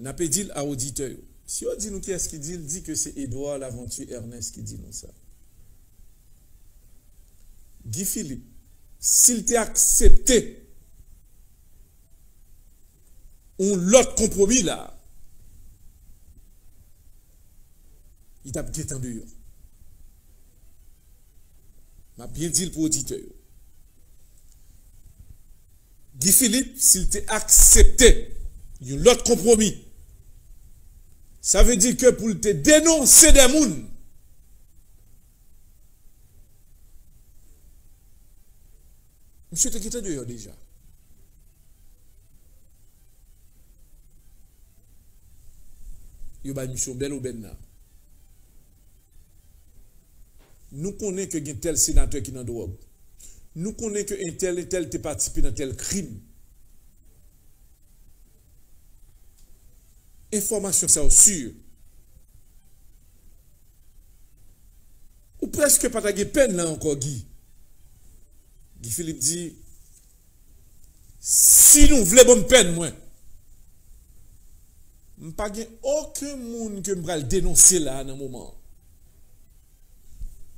N'a pas dit à auditeur. Si on dit nous qui est-ce qui dit, dit que c'est Edouard Laventure Ernest qui dit nous ça. Gifilip, s'il te aksepte ou lot kompromi la, it ap getan dure. M'ap bien dil pou otite yo. Gifilip, s'il te aksepte ou lot kompromi, sa ve di ke pou te denonsen demoun, Yon se te kitan diyo deja. Yon bay misyon bel ou ben nan. Nou konen ke gen tel senatoy ki nan do ob. Nou konen ke intel etel te patispe nan tel krim. Enformasyon sa ou sur. Ou preske patage pen la anko gi. Guy Philippe dit, si nous voulons bonne peine, moi, je pas aucun monde que je dénoncer là à un moment.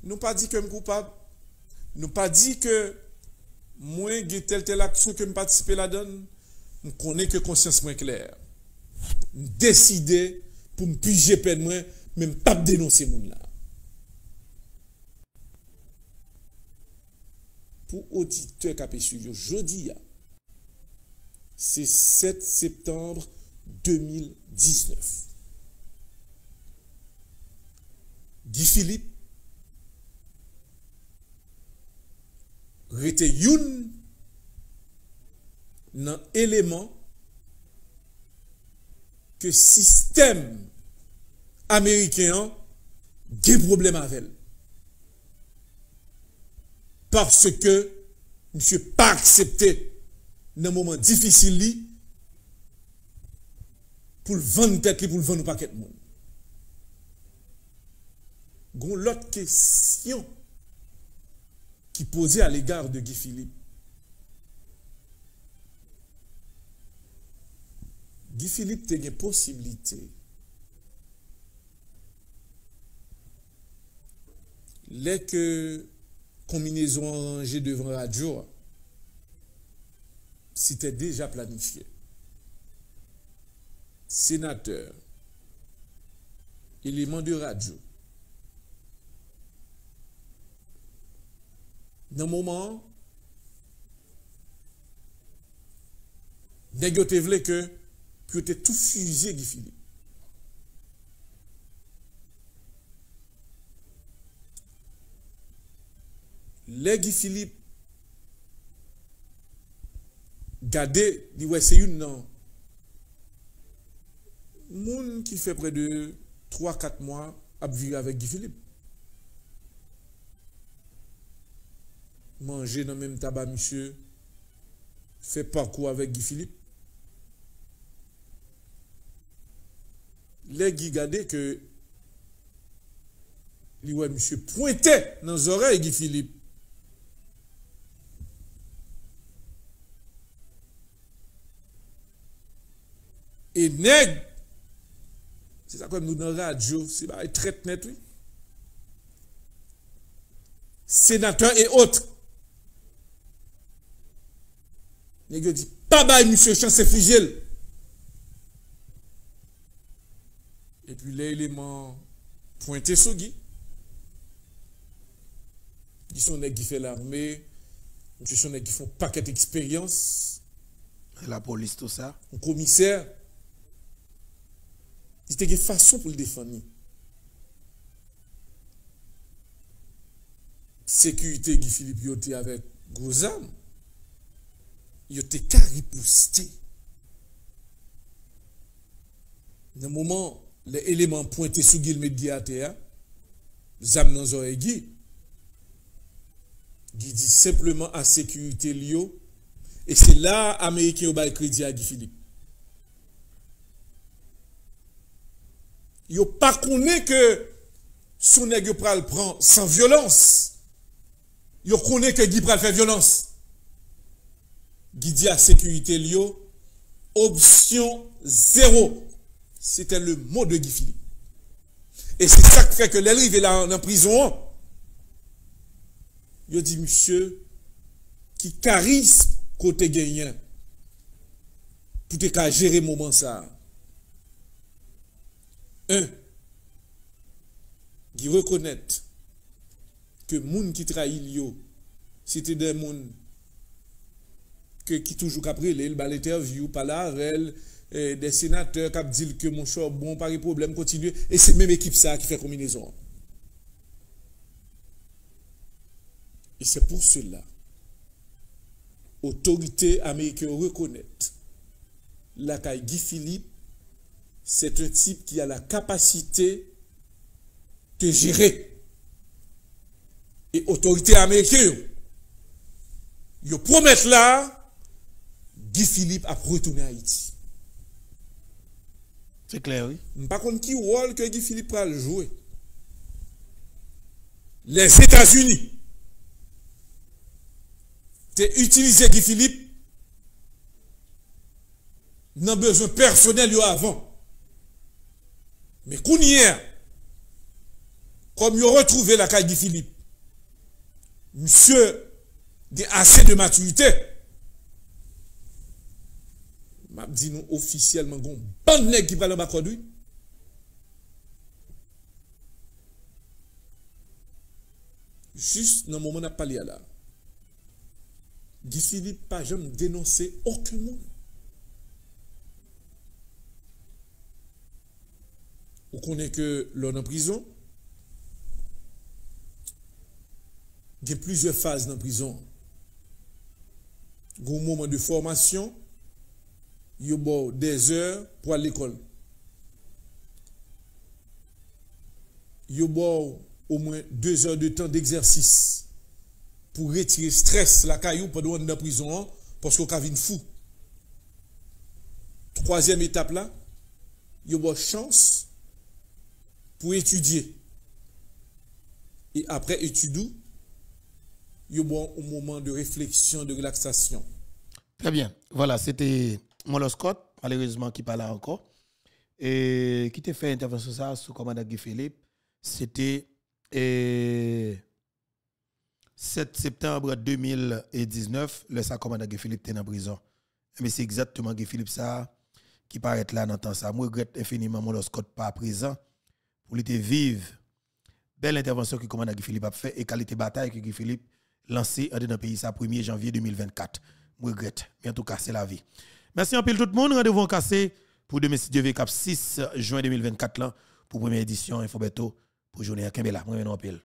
Nous pas dit que je suis coupable. Nous pas dit que moi, j'ai telle telle action que je participe là donne. Je connais que conscience moins claire. Je décide pour me piger peine, moi, même pas dénoncer monde là. pou auditeur kapesuyo jodi ya, se 7 septembre 2019. Di Filip, rete youn nan eleman ke sistem Amerikean gen problem avel. parce que monsieur pas accepté dans un moment difficile pour le vendre tête, pour le vendre au paquet de monde. l'autre question qui posait à l'égard de Guy Philippe. Guy Philippe a une possibilité. Les que combinaison arrangée devant la radio, c'était déjà planifié. Sénateur, élément de radio, dans le moment, nest que, que tout fusé Guy Philippe. léegi Philippe philippe gade li c'est non. une, moun qui fait près de 3-4 mois à vivre avec Guy Philippe Manger dans le même tabac Monsieur, fait parcours avec Guy Philippe guy gade que li monsieur, Monsieur dans les oreilles Guy Philippe Et nègre, c'est ça comme nous dans la radio, c'est pas très net, oui. Sénateur et autres. Nègre dit, pas bail, monsieur chance c'est figel. Et puis l'élément pointé sur Guy. Qui sont nègres qui fait l'armée, monsieur sont nègre qui font paquet d'expérience. La police, tout ça. Un commissaire. Il a une façon pour le défendre. Sécurité Guy Philippe yoté avec gros il Yoté caripusté. Dans le moment, les éléments pointés sous Guy le médiateur, les hein, dans Guy. Guy dit simplement à sécurité Et c'est là, Américain, au crédit à Guy Philippe. Yo pa kone ke sou negyo pral pran san violans. Yo kone ke Gipral fè violans. Gidi a sekuite liyo opsyon zero. Sete le mo de Gifili. E se sak fè ke l'elive e la an anprison an. Yo di msye ki karis kote genyen pou te ka jere mou mansar. Un, qui reconnaît que gens qui trahit yo, c'était des gens qui toujours qu'après les l'interview, par la règle des sénateurs qui dit que mon est bon, pas de problème, continue. Et c'est même équipe ça qui fait combinaison. Et c'est pour cela, l'autorité américaine reconnaît la Guy Philippe c'est un type qui a la capacité de gérer. Et autorité américaine, Il promettent là, Guy Philippe a retourné à Haïti. C'est clair, oui. Par contre, qui rôle que Guy Philippe va Les États-Unis. ont utilisé Guy Philippe. non besoin personnel avant. Mè koun yè, kom yon retrouvé lakay Gifilip, msye, de asè de maturité, mab zinou ofisyelman goun ban nek Gifilip a kondwi, jist nan mouman ap pale ya la, Gifilip pa jèm denonsè okoumou. on connaît que l'on en prison, il y a plusieurs phases dans la prison. Il y un moment de formation, il y a des heures pour aller à l'école. Il y a au moins deux heures de temps d'exercice pour retirer stress la caillou pendant la prison parce qu'on est fou. Troisième étape là, il y a une chance pour étudier. Et après étudou, il y a un moment de réflexion, de relaxation. Très bien. Voilà, c'était Molo Scott, malheureusement, qui parle encore. Et qui t'a fait l'intervention ça sous commandant Guy Philippe, c'était le 7 septembre 2019, le sa commandant Guy Philippe était en prison. Mais c'est exactement Guy Philippe ça qui paraît là dans temps ça. regrette infiniment Molo Scott pas présent pour l'été vive. Belle intervention que commande Guy Philippe a fait et qualité bataille que Guy Philippe lancé dans le pays ça 1er janvier 2024. Je regrette, mais en tout cas, c'est la vie. Merci en pile tout le monde. Rendez-vous en cassé pour demain, si Dieu 6 juin 2024 là, pour première édition Infobeto pour journée à Kembela. Moi, en pile.